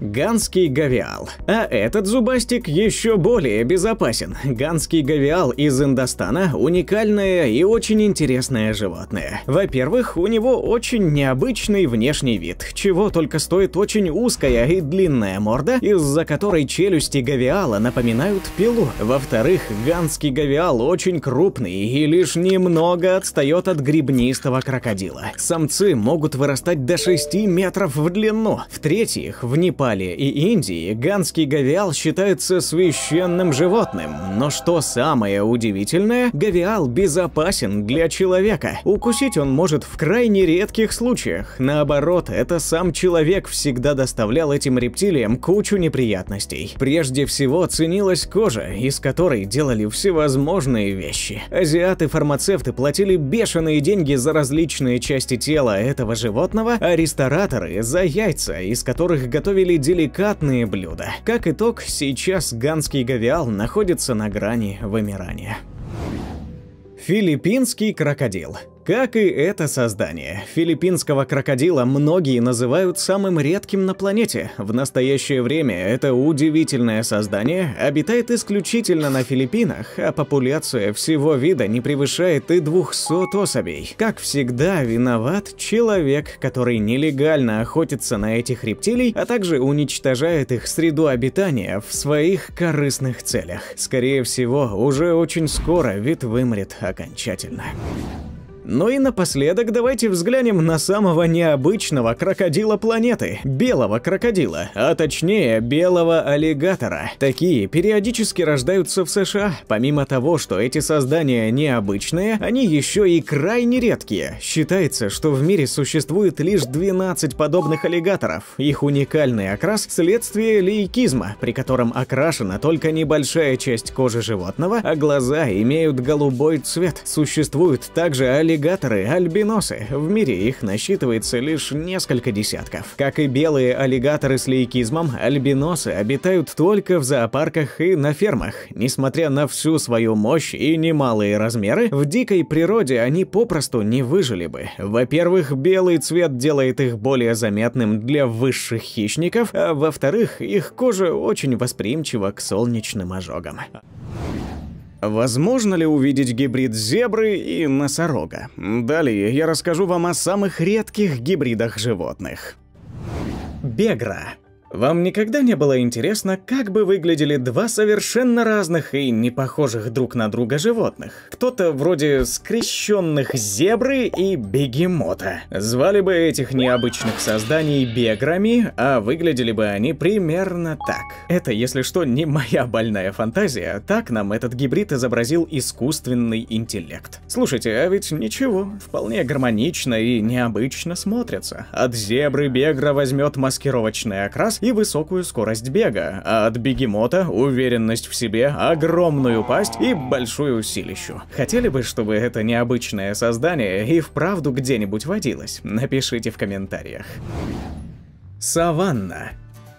Ганский гавиал. А этот зубастик еще более безопасен. Ганский гавиал из Индостана – уникальное и очень интересное животное. Во-первых, у него очень необычный внешний вид, чего только стоит очень узкая и длинная морда, из-за которой челюсти гавиала напоминают пилу. Во-вторых, ганский гавиал очень крупный и лишь немного отстает от грибнистого крокодила. Самцы могут вырастать до 6 метров в длину. В-третьих, в непонятном Непале и Индии ганский гавиал считается священным животным, но что самое удивительное, гавиал безопасен для человека. Укусить он может в крайне редких случаях, наоборот, это сам человек всегда доставлял этим рептилиям кучу неприятностей. Прежде всего ценилась кожа, из которой делали всевозможные вещи. Азиаты-фармацевты платили бешеные деньги за различные части тела этого животного, а рестораторы – за яйца, из которых готовили более деликатные блюда. Как итог, сейчас ганский гавиал находится на грани вымирания. Филиппинский крокодил как и это создание, филиппинского крокодила многие называют самым редким на планете. В настоящее время это удивительное создание обитает исключительно на Филиппинах, а популяция всего вида не превышает и 200 особей. Как всегда, виноват человек, который нелегально охотится на этих рептилий, а также уничтожает их среду обитания в своих корыстных целях. Скорее всего, уже очень скоро вид вымрет окончательно. Ну и напоследок давайте взглянем на самого необычного крокодила планеты – белого крокодила, а точнее белого аллигатора. Такие периодически рождаются в США. Помимо того, что эти создания необычные, они еще и крайне редкие. Считается, что в мире существует лишь 12 подобных аллигаторов. Их уникальный окрас – следствие лейкизма, при котором окрашена только небольшая часть кожи животного, а глаза имеют голубой цвет. Существуют также аллигаторы Аллигаторы – альбиносы, в мире их насчитывается лишь несколько десятков. Как и белые аллигаторы с лейкизмом, альбиносы обитают только в зоопарках и на фермах. Несмотря на всю свою мощь и немалые размеры, в дикой природе они попросту не выжили бы. Во-первых, белый цвет делает их более заметным для высших хищников, а во-вторых, их кожа очень восприимчива к солнечным ожогам. Возможно ли увидеть гибрид зебры и носорога? Далее я расскажу вам о самых редких гибридах животных. Бегра вам никогда не было интересно, как бы выглядели два совершенно разных и не похожих друг на друга животных? Кто-то вроде скрещенных зебры и бегемота. Звали бы этих необычных созданий беграми, а выглядели бы они примерно так. Это, если что, не моя больная фантазия, так нам этот гибрид изобразил искусственный интеллект. Слушайте, а ведь ничего, вполне гармонично и необычно смотрятся. От зебры бегра возьмет маскировочный окрас и высокую скорость бега, а от бегемота уверенность в себе, огромную пасть и большую усилищу. Хотели бы, чтобы это необычное создание и вправду где-нибудь водилось? Напишите в комментариях. Саванна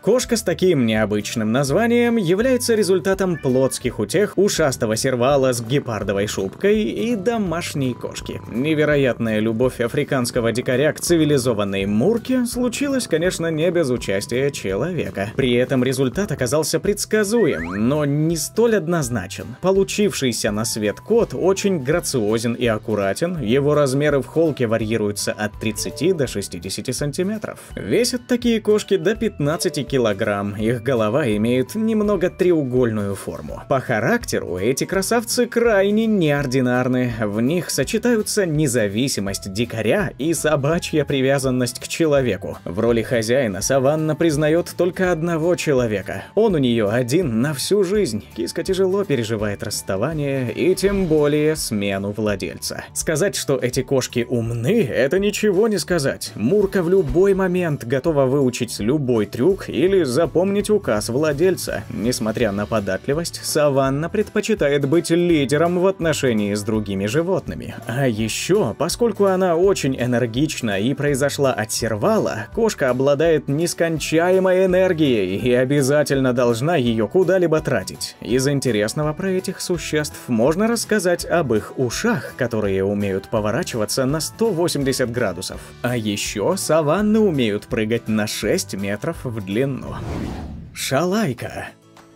Кошка с таким необычным названием является результатом плотских утех ушастого сервала с гепардовой шубкой и домашней кошки. Невероятная любовь африканского дикаря к цивилизованной мурке случилась, конечно, не без участия человека. При этом результат оказался предсказуем, но не столь однозначен. Получившийся на свет кот очень грациозен и аккуратен, его размеры в холке варьируются от 30 до 60 сантиметров. Весят такие кошки до 15 килограммов килограмм, их голова имеет немного треугольную форму. По характеру эти красавцы крайне неординарны, в них сочетаются независимость дикаря и собачья привязанность к человеку. В роли хозяина Саванна признает только одного человека, он у нее один на всю жизнь. Киска тяжело переживает расставание и тем более смену владельца. Сказать, что эти кошки умны, это ничего не сказать. Мурка в любой момент готова выучить любой трюк и или запомнить указ владельца. Несмотря на податливость, саванна предпочитает быть лидером в отношении с другими животными. А еще, поскольку она очень энергична и произошла от сервала, кошка обладает нескончаемой энергией и обязательно должна ее куда-либо тратить. Из интересного про этих существ можно рассказать об их ушах, которые умеют поворачиваться на 180 градусов. А еще саванны умеют прыгать на 6 метров в длину ванну. Шалайка.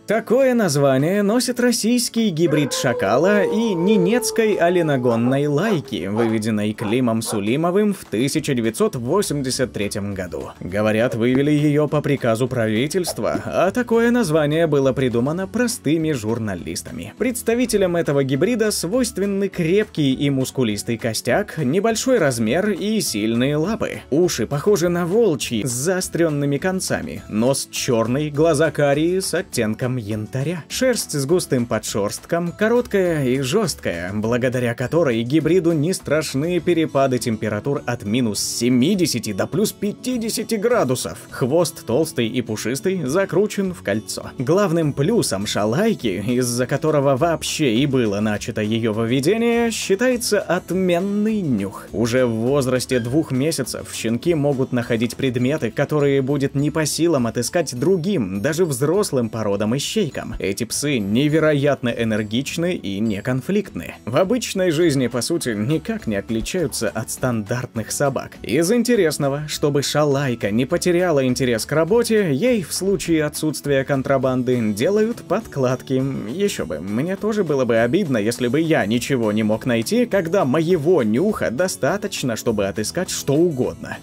Такое название носит российский гибрид шакала и ненецкой оленогонной лайки, выведенной Климом Сулимовым в 1983 году. Говорят, вывели ее по приказу правительства, а такое название было придумано простыми журналистами. Представителям этого гибрида свойственны крепкий и мускулистый костяк, небольшой размер и сильные лапы. Уши похожи на волчьи с заостренными концами, нос черный, глаза карие с оттенком цветом янтаря. Шерсть с густым подшерстком, короткая и жесткая, благодаря которой гибриду не страшны перепады температур от минус 70 до плюс 50 градусов. Хвост толстый и пушистый, закручен в кольцо. Главным плюсом шалайки, из-за которого вообще и было начато ее выведение, считается отменный нюх. Уже в возрасте двух месяцев щенки могут находить предметы, которые будет не по силам отыскать другим, даже взрослым породам и ищейкам. Эти псы невероятно энергичны и неконфликтны. В обычной жизни, по сути, никак не отличаются от стандартных собак. Из интересного, чтобы шалайка не потеряла интерес к работе, ей в случае отсутствия контрабанды делают подкладки. Еще бы, мне тоже было бы обидно, если бы я ничего не мог найти, когда моего нюха достаточно, чтобы отыскать что угодно.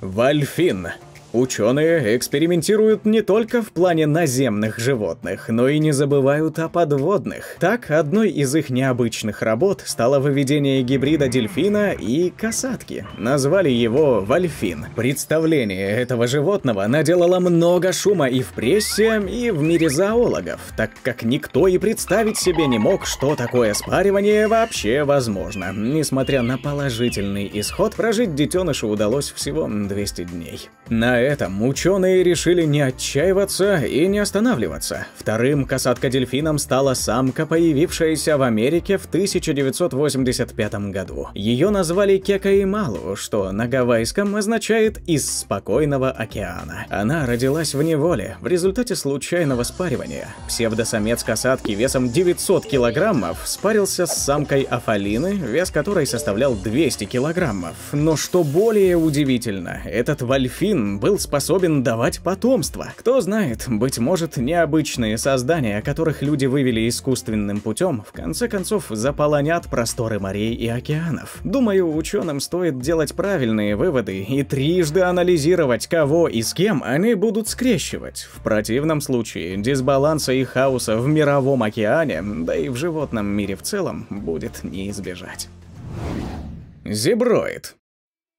Вальфин Ученые экспериментируют не только в плане наземных животных, но и не забывают о подводных. Так, одной из их необычных работ стало выведение гибрида дельфина и касатки. Назвали его вольфин. Представление этого животного наделало много шума и в прессе, и в мире зоологов, так как никто и представить себе не мог, что такое спаривание вообще возможно. Несмотря на положительный исход, прожить детенышу удалось всего 200 дней. На на этом ученые решили не отчаиваться и не останавливаться. Вторым касатка-дельфином стала самка, появившаяся в Америке в 1985 году. Ее назвали Кека Ималу, что на гавайском означает «из спокойного океана». Она родилась в неволе в результате случайного спаривания. Псевдосамец касатки весом 900 килограммов спарился с самкой Афалины, вес которой составлял 200 килограммов. Но что более удивительно, этот вольфин был был способен давать потомство. Кто знает, быть может, необычные создания, которых люди вывели искусственным путем, в конце концов заполонят просторы морей и океанов. Думаю, ученым стоит делать правильные выводы и трижды анализировать, кого и с кем они будут скрещивать. В противном случае дисбаланса и хаоса в мировом океане, да и в животном мире в целом, будет не избежать. Зеброид.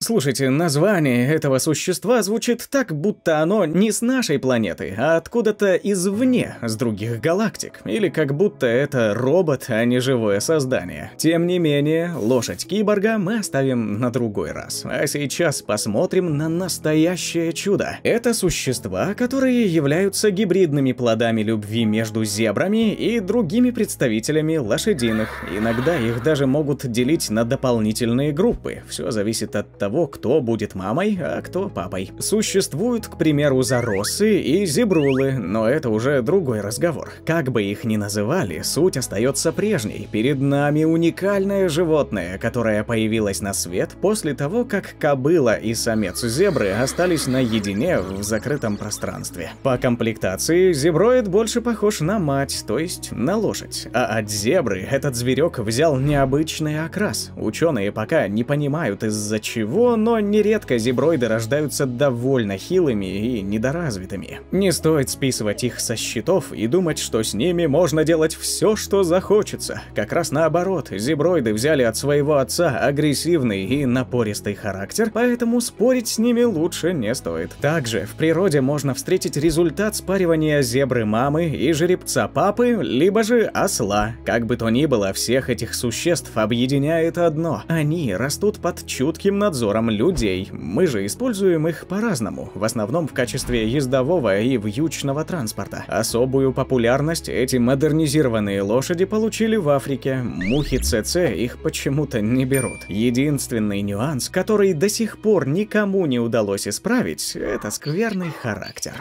Слушайте, название этого существа звучит так, будто оно не с нашей планеты, а откуда-то извне, с других галактик, или как будто это робот, а не живое создание. Тем не менее, лошадь киборга мы оставим на другой раз, а сейчас посмотрим на настоящее чудо. Это существа, которые являются гибридными плодами любви между зебрами и другими представителями лошадиных, иногда их даже могут делить на дополнительные группы, все зависит от того, того, кто будет мамой, а кто папой. Существуют, к примеру, заросы и зебрулы, но это уже другой разговор. Как бы их ни называли, суть остается прежней. Перед нами уникальное животное, которое появилось на свет после того, как кобыла и самец зебры остались наедине в закрытом пространстве. По комплектации зеброид больше похож на мать, то есть на лошадь. А от зебры этот зверек взял необычный окрас. Ученые пока не понимают из-за чего, всего, но нередко зеброиды рождаются довольно хилыми и недоразвитыми. Не стоит списывать их со счетов и думать, что с ними можно делать все, что захочется. Как раз наоборот, зеброиды взяли от своего отца агрессивный и напористый характер, поэтому спорить с ними лучше не стоит. Также в природе можно встретить результат спаривания зебры-мамы и жеребца-папы, либо же осла. Как бы то ни было, всех этих существ объединяет одно – они растут под чутким надзором дозором людей. Мы же используем их по-разному, в основном в качестве ездового и вьючного транспорта. Особую популярность эти модернизированные лошади получили в Африке. Мухи ЦЦ их почему-то не берут. Единственный нюанс, который до сих пор никому не удалось исправить, это скверный характер.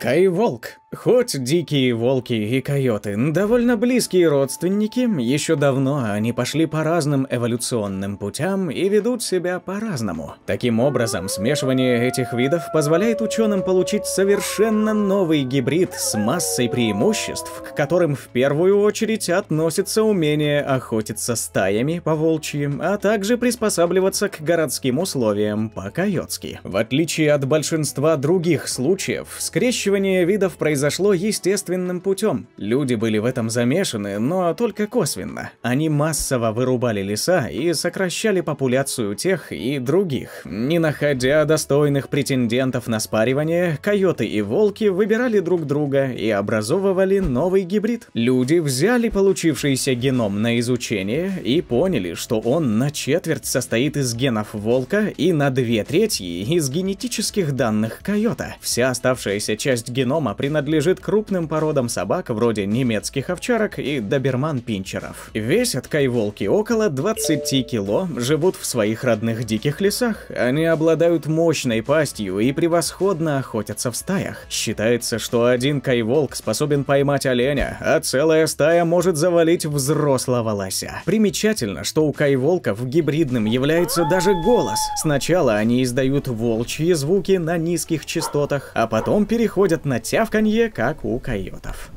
Кайволк. Хоть дикие волки и койоты довольно близкие родственники, еще давно они пошли по разным эволюционным путям и ведут себя по-разному. Таким образом, смешивание этих видов позволяет ученым получить совершенно новый гибрид с массой преимуществ, к которым в первую очередь относится умение охотиться стаями по волчьим, а также приспосабливаться к городским условиям по-койотски. В отличие от большинства других случаев, скрещивание Вымучивание видов произошло естественным путем. Люди были в этом замешаны, но только косвенно. Они массово вырубали леса и сокращали популяцию тех и других. Не находя достойных претендентов на спаривание, койоты и волки выбирали друг друга и образовывали новый гибрид. Люди взяли получившийся геном на изучение и поняли, что он на четверть состоит из генов волка и на две трети из генетических данных койота. Вся оставшаяся часть часть генома принадлежит крупным породам собак вроде немецких овчарок и доберман-пинчеров. Весят кайволки около 20 кило, живут в своих родных диких лесах. Они обладают мощной пастью и превосходно охотятся в стаях. Считается, что один кайволк способен поймать оленя, а целая стая может завалить взрослого лося. Примечательно, что у кайволков гибридным является даже голос. Сначала они издают волчьи звуки на низких частотах, а потом переходят будет на тявканье, как у койотов.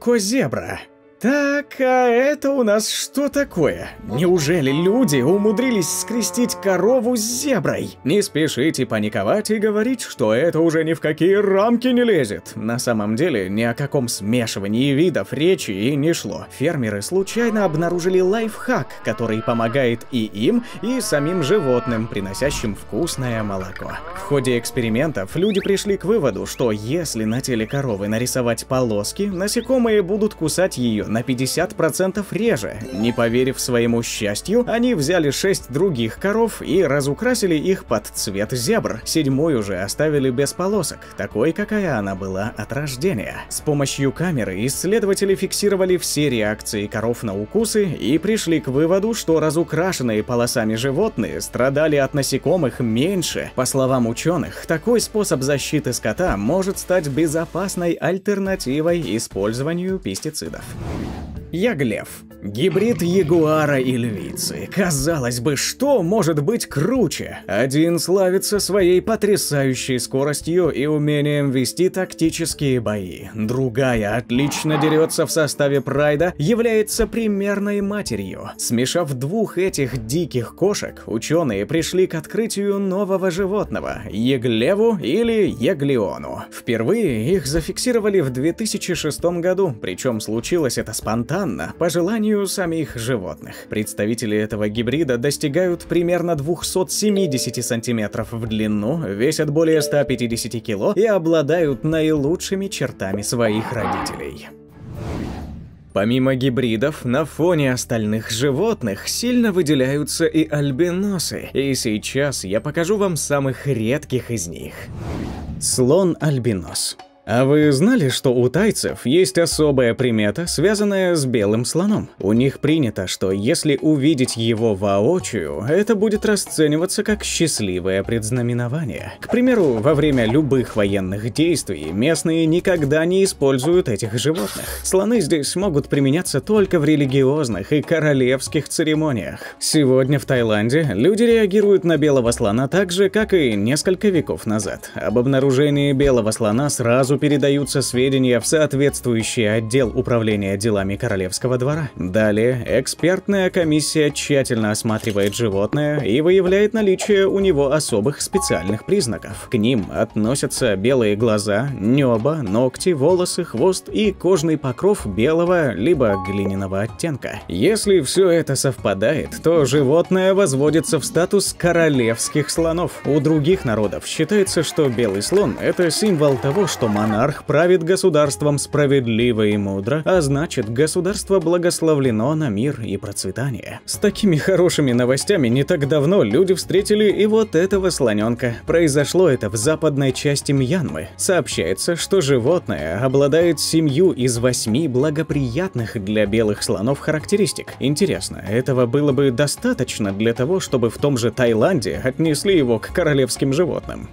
Козебра. Так, а это у нас что такое? Неужели люди умудрились скрестить корову с зеброй? Не спешите паниковать и говорить, что это уже ни в какие рамки не лезет. На самом деле, ни о каком смешивании видов речи и не шло. Фермеры случайно обнаружили лайфхак, который помогает и им, и самим животным, приносящим вкусное молоко. В ходе экспериментов люди пришли к выводу, что если на теле коровы нарисовать полоски, насекомые будут кусать ее на 50% реже. Не поверив своему счастью, они взяли 6 других коров и разукрасили их под цвет зебр. Седьмую же оставили без полосок, такой, какая она была от рождения. С помощью камеры исследователи фиксировали все реакции коров на укусы и пришли к выводу, что разукрашенные полосами животные страдали от насекомых меньше. По словам ученых, такой способ защиты скота может стать безопасной альтернативой использованию пестицидов. Я Глеф. Гибрид ягуара и львицы. Казалось бы, что может быть круче? Один славится своей потрясающей скоростью и умением вести тактические бои. Другая отлично дерется в составе прайда, является примерной матерью. Смешав двух этих диких кошек, ученые пришли к открытию нового животного – яглеву или еглеону. Впервые их зафиксировали в 2006 году, причем случилось это спонтанно, по желанию мнению самих животных. Представители этого гибрида достигают примерно 270 сантиметров в длину, весят более 150 кило и обладают наилучшими чертами своих родителей. Помимо гибридов, на фоне остальных животных сильно выделяются и альбиносы, и сейчас я покажу вам самых редких из них. Слон-альбинос. А вы знали, что у тайцев есть особая примета, связанная с белым слоном? У них принято, что если увидеть его воочию, это будет расцениваться как счастливое предзнаменование. К примеру, во время любых военных действий местные никогда не используют этих животных. Слоны здесь могут применяться только в религиозных и королевских церемониях. Сегодня в Таиланде люди реагируют на белого слона так же, как и несколько веков назад. Об обнаружении белого слона сразу передаются сведения в соответствующий отдел управления делами Королевского двора. Далее, экспертная комиссия тщательно осматривает животное и выявляет наличие у него особых специальных признаков. К ним относятся белые глаза, небо, ногти, волосы, хвост и кожный покров белого либо глиняного оттенка. Если все это совпадает, то животное возводится в статус королевских слонов. У других народов считается, что белый слон – это символ того, что монарх монарх правит государством справедливо и мудро, а значит, государство благословлено на мир и процветание. С такими хорошими новостями не так давно люди встретили и вот этого слоненка. Произошло это в западной части Мьянмы. Сообщается, что животное обладает семью из восьми благоприятных для белых слонов характеристик. Интересно, этого было бы достаточно для того, чтобы в том же Таиланде отнесли его к королевским животным?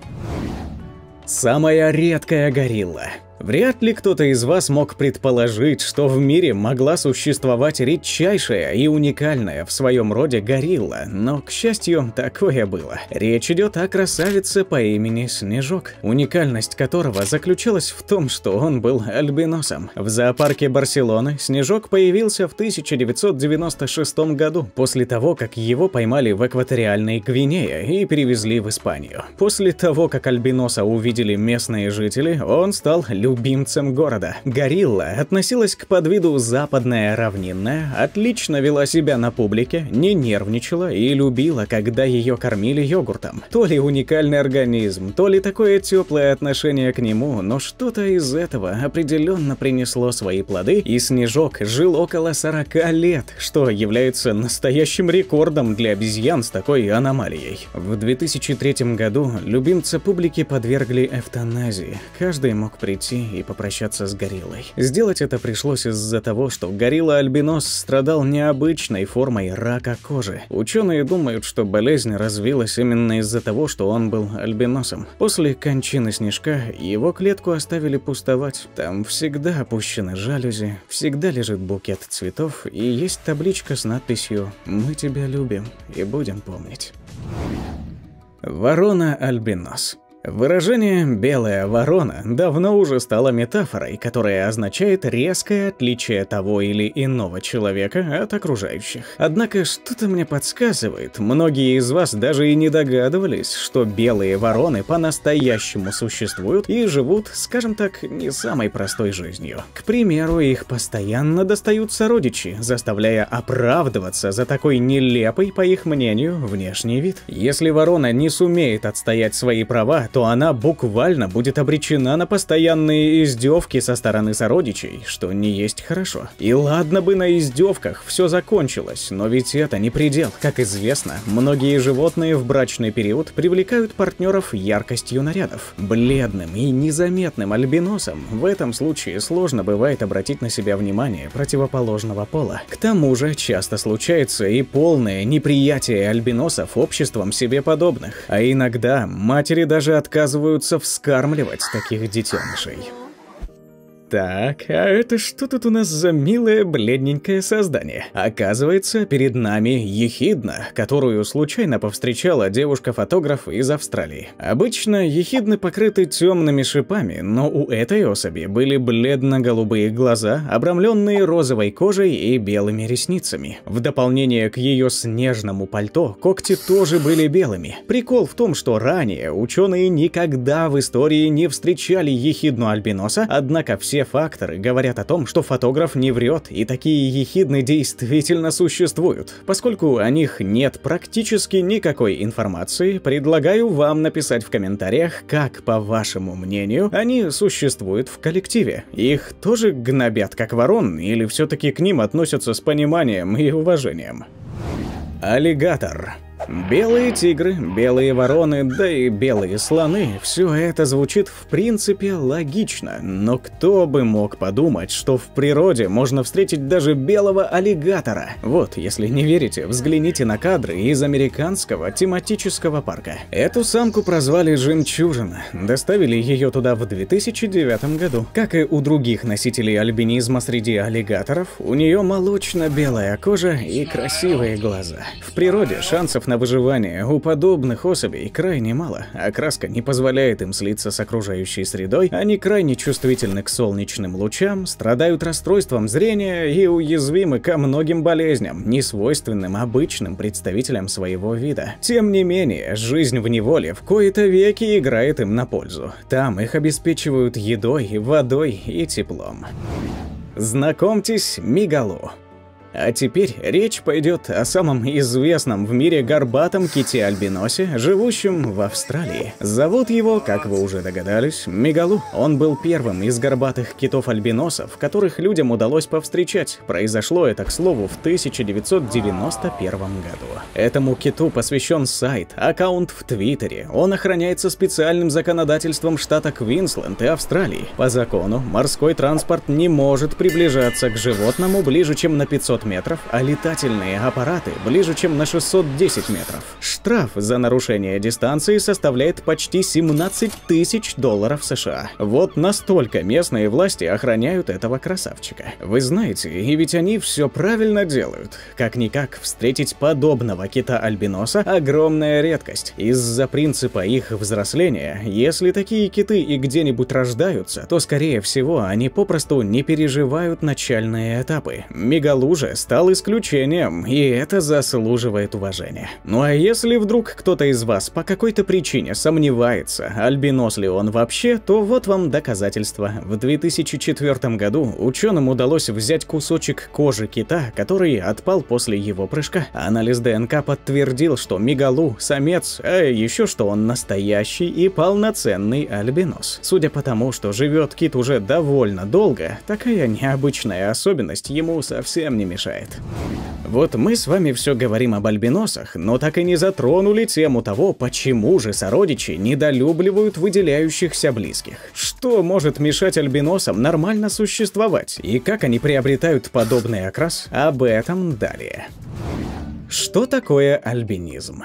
Самая редкая горилла. Вряд ли кто-то из вас мог предположить, что в мире могла существовать редчайшая и уникальная в своем роде горилла, но, к счастью, такое было. Речь идет о красавице по имени Снежок, уникальность которого заключалась в том, что он был альбиносом. В зоопарке Барселоны Снежок появился в 1996 году, после того, как его поймали в экваториальной Гвинее и перевезли в Испанию. После того, как альбиноса увидели местные жители, он стал любимцем города. Горилла относилась к подвиду западная равнинная, отлично вела себя на публике, не нервничала и любила, когда ее кормили йогуртом. То ли уникальный организм, то ли такое теплое отношение к нему, но что-то из этого определенно принесло свои плоды, и Снежок жил около 40 лет, что является настоящим рекордом для обезьян с такой аномалией. В 2003 году любимца публики подвергли эвтаназии. Каждый мог прийти уйти и попрощаться с Гориллой. Сделать это пришлось из-за того, что Горилла-альбинос страдал необычной формой рака кожи. Ученые думают, что болезнь развилась именно из-за того, что он был альбиносом. После кончины Снежка его клетку оставили пустовать. Там всегда опущены жалюзи, всегда лежит букет цветов и есть табличка с надписью «Мы тебя любим и будем помнить». Ворона-альбинос Выражение «белая ворона» давно уже стало метафорой, которая означает резкое отличие того или иного человека от окружающих. Однако что-то мне подсказывает, многие из вас даже и не догадывались, что белые вороны по-настоящему существуют и живут, скажем так, не самой простой жизнью. К примеру, их постоянно достают сородичи, заставляя оправдываться за такой нелепый, по их мнению, внешний вид. Если ворона не сумеет отстоять свои права, то она буквально будет обречена на постоянные издевки со стороны сородичей, что не есть хорошо. И ладно бы на издевках все закончилось, но ведь это не предел. Как известно, многие животные в брачный период привлекают партнеров яркостью нарядов. Бледным и незаметным альбиносом в этом случае сложно бывает обратить на себя внимание противоположного пола. К тому же часто случается и полное неприятие альбиносов обществом себе подобных, а иногда матери даже от отказываются вскармливать таких детенышей. Так, а это что тут у нас за милое бледненькое создание? Оказывается, перед нами ехидна, которую случайно повстречала девушка-фотограф из Австралии. Обычно ехидны покрыты темными шипами, но у этой особи были бледно-голубые глаза, обрамленные розовой кожей и белыми ресницами. В дополнение к ее снежному пальто, когти тоже были белыми. Прикол в том, что ранее ученые никогда в истории не встречали ехидну альбиноса, однако все факторы говорят о том, что фотограф не врет, и такие ехидны действительно существуют. Поскольку о них нет практически никакой информации, предлагаю вам написать в комментариях, как, по вашему мнению, они существуют в коллективе. Их тоже гнобят как ворон, или все-таки к ним относятся с пониманием и уважением? Аллигатор Белые тигры, белые вороны, да и белые слоны – все это звучит в принципе логично, но кто бы мог подумать, что в природе можно встретить даже белого аллигатора? Вот, если не верите, взгляните на кадры из американского тематического парка. Эту самку прозвали «Жемчужина», доставили ее туда в 2009 году. Как и у других носителей альбинизма среди аллигаторов, у нее молочно-белая кожа и красивые глаза. В природе шансов на выживание у подобных особей крайне мало, а краска не позволяет им слиться с окружающей средой, они крайне чувствительны к солнечным лучам, страдают расстройством зрения и уязвимы ко многим болезням, не свойственным обычным представителям своего вида. Тем не менее, жизнь в неволе в кои-то веки играет им на пользу. Там их обеспечивают едой, водой и теплом. Знакомьтесь, Мигалу. А теперь речь пойдет о самом известном в мире горбатом ките-альбиносе, живущем в Австралии. Зовут его, как вы уже догадались, Мегалу. Он был первым из горбатых китов-альбиносов, которых людям удалось повстречать. Произошло это, к слову, в 1991 году. Этому киту посвящен сайт, аккаунт в Твиттере. Он охраняется специальным законодательством штата Квинсленд и Австралии. По закону, морской транспорт не может приближаться к животному ближе, чем на 500 метров, а летательные аппараты ближе, чем на 610 метров. Штраф за нарушение дистанции составляет почти 17 тысяч долларов США. Вот настолько местные власти охраняют этого красавчика. Вы знаете, и ведь они все правильно делают. Как-никак, встретить подобного кита-альбиноса – огромная редкость. Из-за принципа их взросления, если такие киты и где-нибудь рождаются, то, скорее всего, они попросту не переживают начальные этапы. Мегалу стал исключением, и это заслуживает уважения. Ну а если вдруг кто-то из вас по какой-то причине сомневается, альбинос ли он вообще, то вот вам доказательство. В 2004 году ученым удалось взять кусочек кожи кита, который отпал после его прыжка. Анализ ДНК подтвердил, что Мигалу – самец, а еще что он настоящий и полноценный альбинос. Судя по тому, что живет кит уже довольно долго, такая необычная особенность ему совсем не мешает мешает. Вот мы с вами все говорим об альбиносах, но так и не затронули тему того, почему же сородичи недолюбливают выделяющихся близких. Что может мешать альбиносам нормально существовать, и как они приобретают подобный окрас, об этом далее. Что такое альбинизм?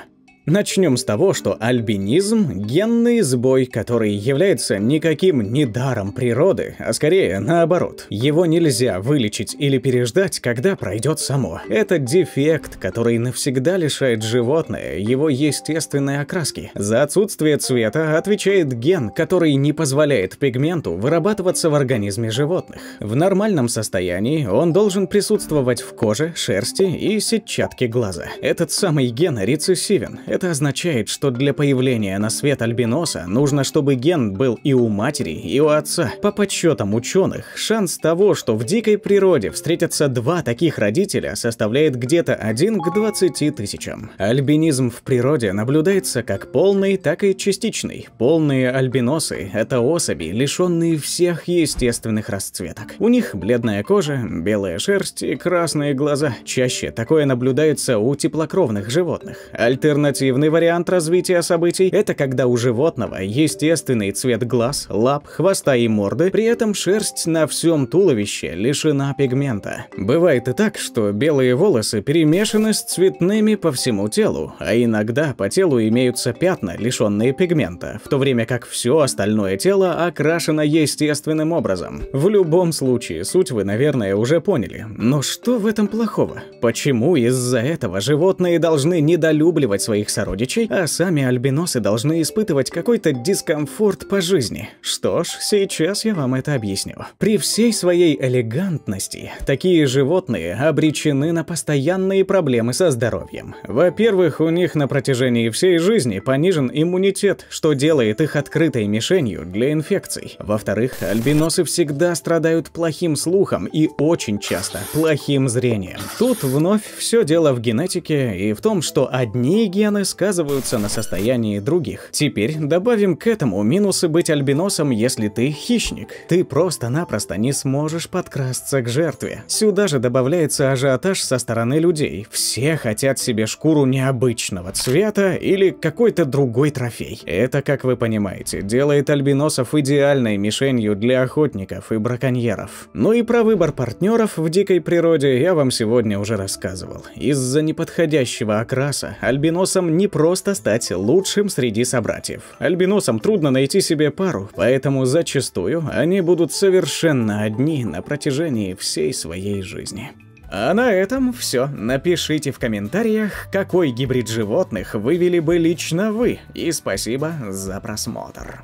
Начнем с того, что альбинизм – генный сбой, который является никаким не даром природы, а скорее наоборот. Его нельзя вылечить или переждать, когда пройдет само. Это дефект, который навсегда лишает животное его естественной окраски. За отсутствие цвета отвечает ген, который не позволяет пигменту вырабатываться в организме животных. В нормальном состоянии он должен присутствовать в коже, шерсти и сетчатке глаза. Этот самый ген рецессивен – это означает, что для появления на свет альбиноса нужно, чтобы ген был и у матери, и у отца. По подсчетам ученых, шанс того, что в дикой природе встретятся два таких родителя, составляет где-то 1 к 20 тысячам. Альбинизм в природе наблюдается как полный, так и частичный. Полные альбиносы – это особи, лишенные всех естественных расцветок. У них бледная кожа, белая шерсть и красные глаза. Чаще такое наблюдается у теплокровных животных. Альтернатив Альтернативный вариант развития событий – это когда у животного естественный цвет глаз, лап, хвоста и морды, при этом шерсть на всем туловище лишена пигмента. Бывает и так, что белые волосы перемешаны с цветными по всему телу, а иногда по телу имеются пятна, лишенные пигмента, в то время как все остальное тело окрашено естественным образом. В любом случае, суть вы, наверное, уже поняли. Но что в этом плохого? Почему из-за этого животные должны недолюбливать своих своих сородичей, а сами альбиносы должны испытывать какой-то дискомфорт по жизни. Что ж, сейчас я вам это объясню. При всей своей элегантности, такие животные обречены на постоянные проблемы со здоровьем. Во-первых, у них на протяжении всей жизни понижен иммунитет, что делает их открытой мишенью для инфекций. Во-вторых, альбиносы всегда страдают плохим слухом и очень часто плохим зрением. Тут вновь все дело в генетике и в том, что одни гены гены сказываются на состоянии других. Теперь добавим к этому минусы быть альбиносом, если ты хищник. Ты просто-напросто не сможешь подкрасться к жертве. Сюда же добавляется ажиотаж со стороны людей. Все хотят себе шкуру необычного цвета или какой-то другой трофей. Это, как вы понимаете, делает альбиносов идеальной мишенью для охотников и браконьеров. Ну и про выбор партнеров в дикой природе я вам сегодня уже рассказывал. Из-за неподходящего окраса альбиносам не просто стать лучшим среди собратьев. Альбиносам трудно найти себе пару, поэтому зачастую они будут совершенно одни на протяжении всей своей жизни. А на этом все. Напишите в комментариях, какой гибрид животных вывели бы лично вы. И спасибо за просмотр.